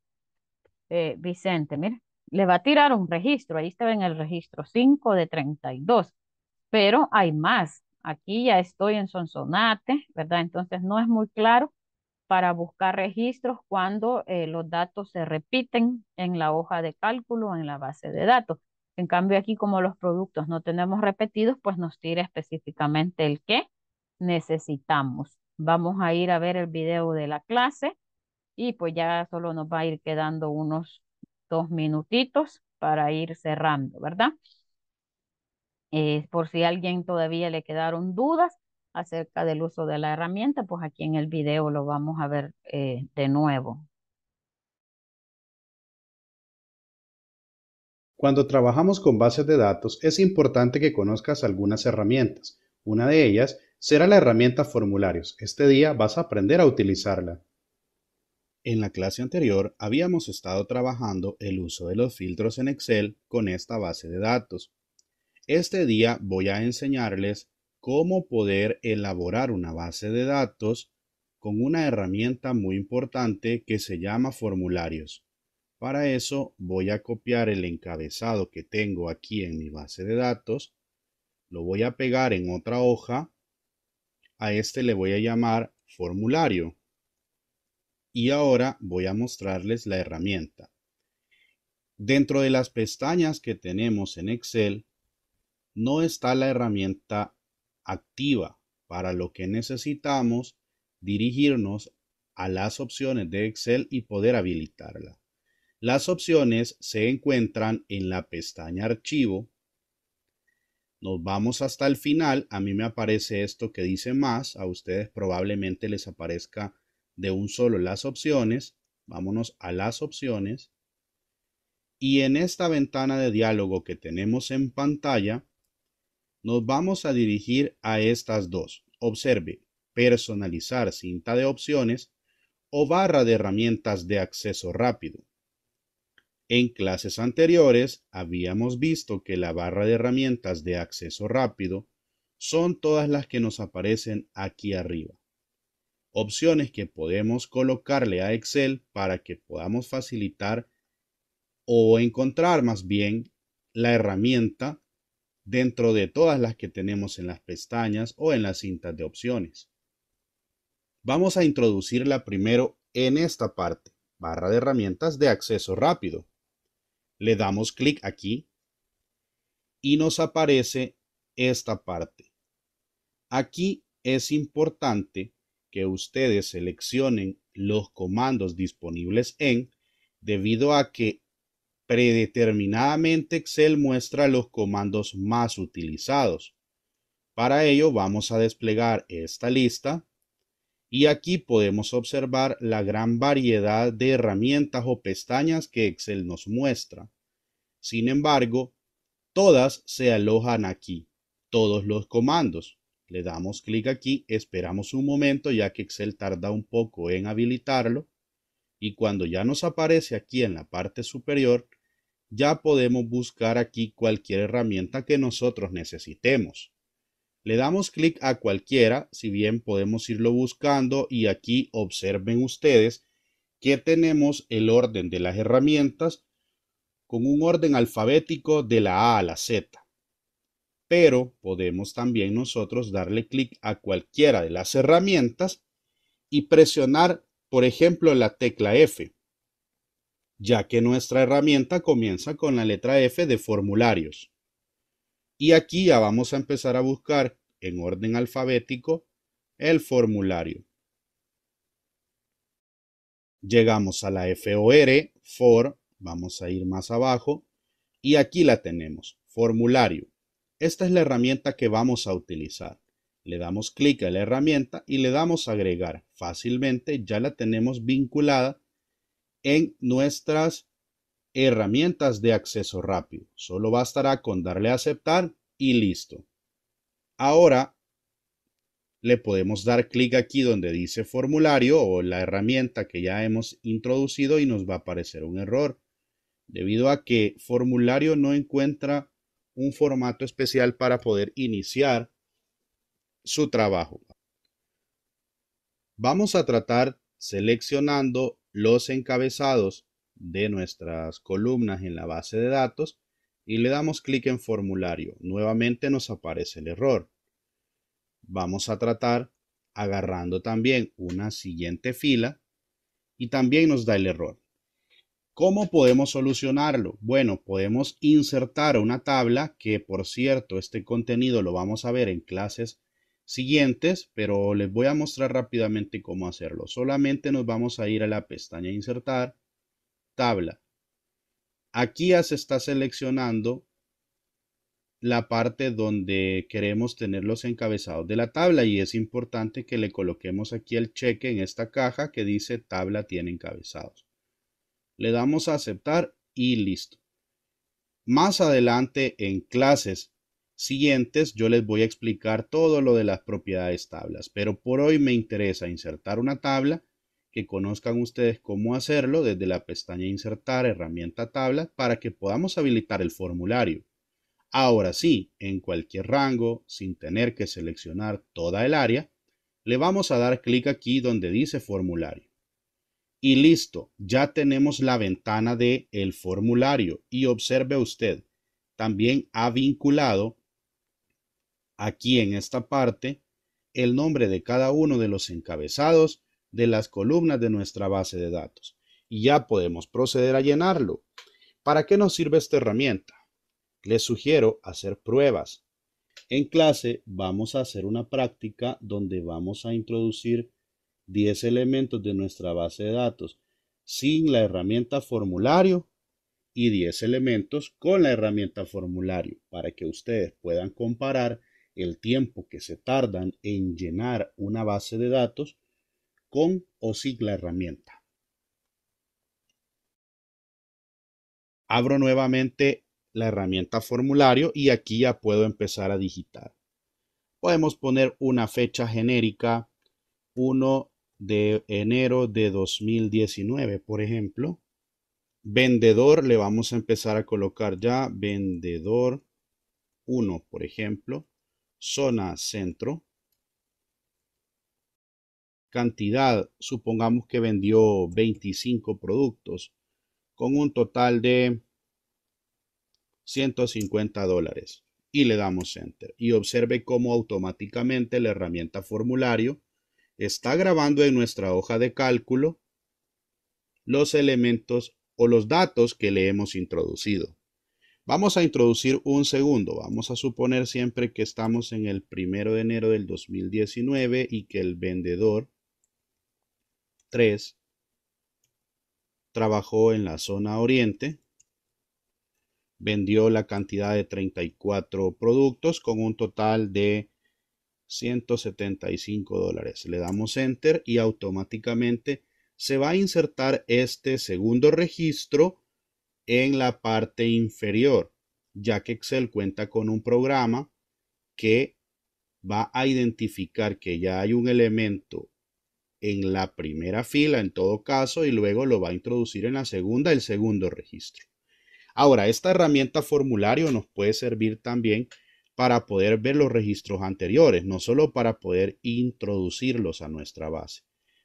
A: eh, Vicente, mira, le va a tirar un registro, ahí está en el registro 5 de 32, pero hay más, aquí ya estoy en Sonsonate, ¿verdad? Entonces no es muy claro para buscar registros cuando eh, los datos se repiten en la hoja de cálculo o en la base de datos. En cambio aquí como los productos no tenemos repetidos, pues nos tira específicamente el que necesitamos. Vamos a ir a ver el video de la clase y pues ya solo nos va a ir quedando unos dos minutitos para ir cerrando, ¿verdad? Eh, por si alguien todavía le quedaron dudas, acerca del uso de la herramienta, pues aquí en el video lo vamos a ver eh, de nuevo.
B: Cuando trabajamos con bases de datos es importante que conozcas algunas herramientas. Una de ellas será la herramienta formularios. Este día vas a aprender a utilizarla. En la clase anterior habíamos estado trabajando el uso de los filtros en Excel con esta base de datos. Este día voy a enseñarles cómo poder elaborar una base de datos con una herramienta muy importante que se llama formularios. Para eso voy a copiar el encabezado que tengo aquí en mi base de datos, lo voy a pegar en otra hoja, a este le voy a llamar formulario y ahora voy a mostrarles la herramienta. Dentro de las pestañas que tenemos en Excel no está la herramienta activa para lo que necesitamos dirigirnos a las opciones de Excel y poder habilitarla. Las opciones se encuentran en la pestaña Archivo. Nos vamos hasta el final. A mí me aparece esto que dice más. A ustedes probablemente les aparezca de un solo las opciones. Vámonos a las opciones. Y en esta ventana de diálogo que tenemos en pantalla, nos vamos a dirigir a estas dos. Observe, personalizar cinta de opciones o barra de herramientas de acceso rápido. En clases anteriores habíamos visto que la barra de herramientas de acceso rápido son todas las que nos aparecen aquí arriba. Opciones que podemos colocarle a Excel para que podamos facilitar o encontrar más bien la herramienta dentro de todas las que tenemos en las pestañas o en las cintas de opciones. Vamos a introducirla primero en esta parte, barra de herramientas de acceso rápido. Le damos clic aquí y nos aparece esta parte. Aquí es importante que ustedes seleccionen los comandos disponibles en, debido a que Predeterminadamente Excel muestra los comandos más utilizados. Para ello vamos a desplegar esta lista y aquí podemos observar la gran variedad de herramientas o pestañas que Excel nos muestra. Sin embargo, todas se alojan aquí, todos los comandos. Le damos clic aquí, esperamos un momento ya que Excel tarda un poco en habilitarlo y cuando ya nos aparece aquí en la parte superior, ya podemos buscar aquí cualquier herramienta que nosotros necesitemos. Le damos clic a cualquiera, si bien podemos irlo buscando y aquí observen ustedes que tenemos el orden de las herramientas con un orden alfabético de la A a la Z. Pero podemos también nosotros darle clic a cualquiera de las herramientas y presionar, por ejemplo, la tecla F ya que nuestra herramienta comienza con la letra F de formularios. Y aquí ya vamos a empezar a buscar en orden alfabético el formulario. Llegamos a la FOR, for, vamos a ir más abajo, y aquí la tenemos, formulario. Esta es la herramienta que vamos a utilizar. Le damos clic a la herramienta y le damos agregar. Fácilmente ya la tenemos vinculada en nuestras herramientas de acceso rápido. Solo bastará con darle a aceptar y listo. Ahora le podemos dar clic aquí donde dice formulario o la herramienta que ya hemos introducido y nos va a aparecer un error debido a que formulario no encuentra un formato especial para poder iniciar su trabajo. Vamos a tratar seleccionando los encabezados de nuestras columnas en la base de datos y le damos clic en formulario. Nuevamente nos aparece el error. Vamos a tratar agarrando también una siguiente fila y también nos da el error. ¿Cómo podemos solucionarlo? Bueno, podemos insertar una tabla que, por cierto, este contenido lo vamos a ver en clases siguientes, pero les voy a mostrar rápidamente cómo hacerlo. Solamente nos vamos a ir a la pestaña insertar, tabla. Aquí ya se está seleccionando la parte donde queremos tener los encabezados de la tabla y es importante que le coloquemos aquí el cheque en esta caja que dice tabla tiene encabezados. Le damos a aceptar y listo. Más adelante en clases siguientes yo les voy a explicar todo lo de las propiedades tablas, pero por hoy me interesa insertar una tabla, que conozcan ustedes cómo hacerlo desde la pestaña insertar herramienta tabla para que podamos habilitar el formulario. Ahora sí, en cualquier rango, sin tener que seleccionar toda el área, le vamos a dar clic aquí donde dice formulario. Y listo, ya tenemos la ventana de el formulario y observe usted, también ha vinculado aquí en esta parte el nombre de cada uno de los encabezados de las columnas de nuestra base de datos y ya podemos proceder a llenarlo. ¿Para qué nos sirve esta herramienta? Les sugiero hacer pruebas. En clase vamos a hacer una práctica donde vamos a introducir 10 elementos de nuestra base de datos sin la herramienta formulario y 10 elementos con la herramienta formulario para que ustedes puedan comparar el tiempo que se tardan en llenar una base de datos con o sin la herramienta. Abro nuevamente la herramienta formulario y aquí ya puedo empezar a digitar. Podemos poner una fecha genérica, 1 de enero de 2019, por ejemplo. Vendedor, le vamos a empezar a colocar ya vendedor 1, por ejemplo zona centro. Cantidad, supongamos que vendió 25 productos con un total de 150 dólares y le damos enter y observe cómo automáticamente la herramienta formulario está grabando en nuestra hoja de cálculo los elementos o los datos que le hemos introducido. Vamos a introducir un segundo. Vamos a suponer siempre que estamos en el primero de enero del 2019 y que el vendedor 3 trabajó en la zona oriente. Vendió la cantidad de 34 productos con un total de 175 dólares. Le damos enter y automáticamente se va a insertar este segundo registro en la parte inferior, ya que Excel cuenta con un programa que va a identificar que ya hay un elemento en la primera fila en todo caso y luego lo va a introducir en la segunda, el segundo registro. Ahora, esta herramienta formulario nos puede servir también para poder ver los registros anteriores, no solo para poder introducirlos a nuestra base.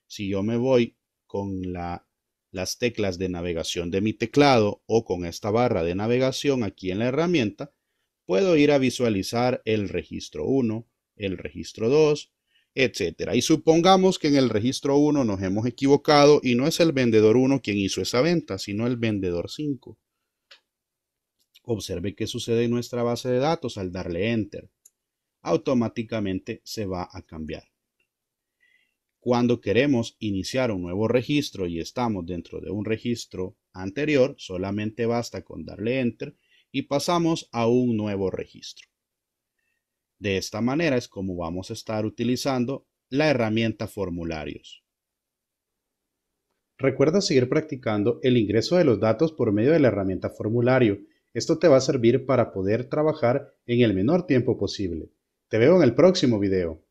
B: Si yo me voy con la las teclas de navegación de mi teclado o con esta barra de navegación aquí en la herramienta, puedo ir a visualizar el registro 1, el registro 2, etcétera. Y supongamos que en el registro 1 nos hemos equivocado y no es el vendedor 1 quien hizo esa venta, sino el vendedor 5. Observe qué sucede en nuestra base de datos al darle Enter. Automáticamente se va a cambiar. Cuando queremos iniciar un nuevo registro y estamos dentro de un registro anterior, solamente basta con darle Enter y pasamos a un nuevo registro. De esta manera es como vamos a estar utilizando la herramienta formularios. Recuerda seguir practicando el ingreso de los datos por medio de la herramienta formulario. Esto te va a servir para poder trabajar en el menor tiempo posible. Te veo en el próximo video.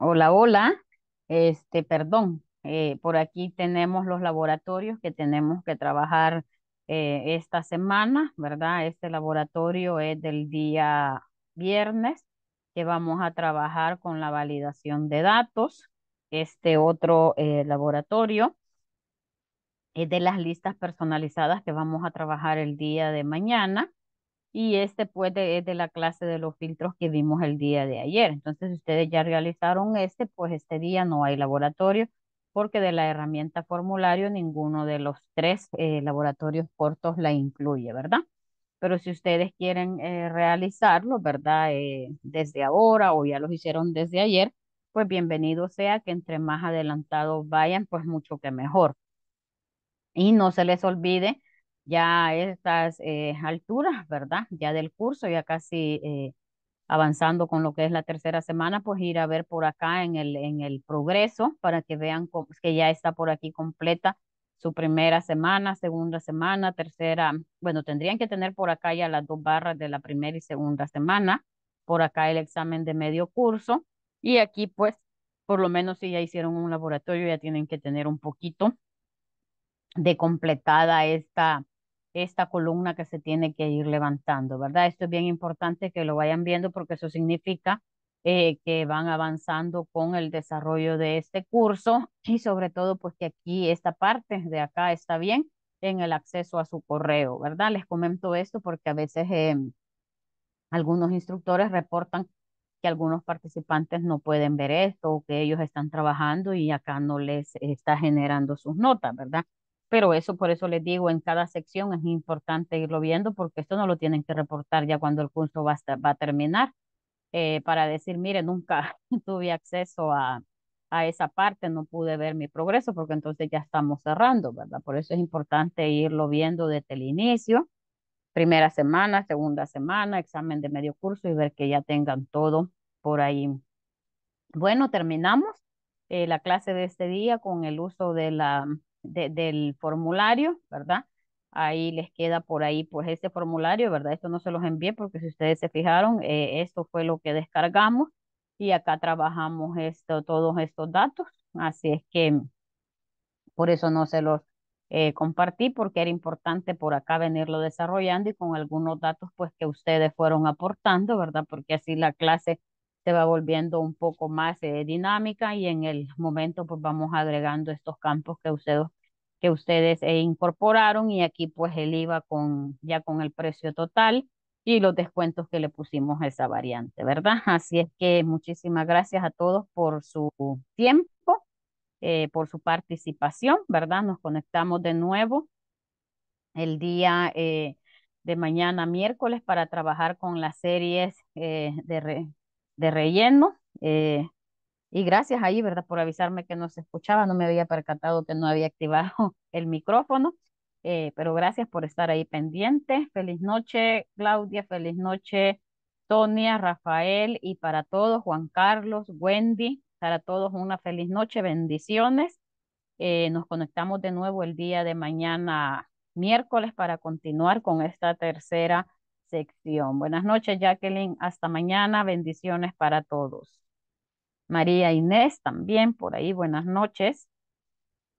B: Hola, hola.
A: Este, perdón, eh, por aquí tenemos los laboratorios que tenemos que trabajar eh, esta semana, ¿verdad? Este laboratorio es del día viernes, que vamos a trabajar con la validación de datos. Este otro eh, laboratorio es de las listas personalizadas que vamos a trabajar el día de mañana y este pues de, de la clase de los filtros que vimos el día de ayer. Entonces, si ustedes ya realizaron este, pues este día no hay laboratorio porque de la herramienta formulario ninguno de los tres eh, laboratorios cortos la incluye, ¿verdad? Pero si ustedes quieren eh, realizarlo, ¿verdad? Eh, desde ahora o ya los hicieron desde ayer, pues bienvenido sea que entre más adelantados vayan, pues mucho que mejor. Y no se les olvide ya estas eh, alturas, ¿verdad? Ya del curso, ya casi eh, avanzando con lo que es la tercera semana, pues ir a ver por acá en el, en el progreso para que vean que ya está por aquí completa su primera semana, segunda semana, tercera, bueno, tendrían que tener por acá ya las dos barras de la primera y segunda semana, por acá el examen de medio curso y aquí pues por lo menos si ya hicieron un laboratorio ya tienen que tener un poquito de completada esta, esta columna que se tiene que ir levantando, ¿verdad? Esto es bien importante que lo vayan viendo porque eso significa eh, que van avanzando con el desarrollo de este curso y sobre todo pues que aquí esta parte de acá está bien en el acceso a su correo, ¿verdad? Les comento esto porque a veces eh, algunos instructores reportan que algunos participantes no pueden ver esto o que ellos están trabajando y acá no les está generando sus notas, ¿verdad? Pero eso, por eso les digo, en cada sección es importante irlo viendo porque esto no lo tienen que reportar ya cuando el curso va a, terminar eh, para decir, mire, nunca tuve acceso a, esa parte, no pude ver mi progreso porque entonces ya estamos cerrando, ¿verdad? Por eso es importante irlo viendo desde el inicio, primera semana, segunda semana, examen de medio curso y ver que ya tengan todo por ahí. Bueno, terminamos eh, la clase de este día con el uso de la del formulario, ¿verdad? Ahí les queda por ahí pues ese formulario, ¿verdad? Esto no se los envié porque si ustedes se fijaron, eh, esto fue lo que descargamos y acá trabajamos esto, todos estos datos, así es que por eso no se los eh, compartí porque era importante por acá venirlo desarrollando y con algunos datos pues que ustedes fueron aportando, ¿verdad? Porque así la clase va volviendo un poco más eh, dinámica y en el momento pues vamos agregando estos campos que ustedes, que ustedes eh, incorporaron y aquí pues el IVA con, ya con el precio total y los descuentos que le pusimos a esa variante, ¿verdad? Así es que muchísimas gracias a todos por su tiempo, eh, por su participación, ¿verdad? Nos conectamos de nuevo el día de mañana miércoles para trabajar con las series de, de relleno. Eh, y gracias ahí, ¿verdad? Por avisarme que no se escuchaba, no me había percatado que no había activado el micrófono. Eh, pero gracias por estar ahí pendiente. Feliz noche, Claudia. Feliz noche, Tonia, Rafael y para todos, Juan Carlos, Wendy. Para todos, una feliz noche. Bendiciones. Eh, nos conectamos de nuevo el día de mañana, miércoles, para continuar con esta tercera sección. Buenas noches, Jacqueline. Hasta mañana. Bendiciones para todos. María Inés también por ahí. Buenas noches.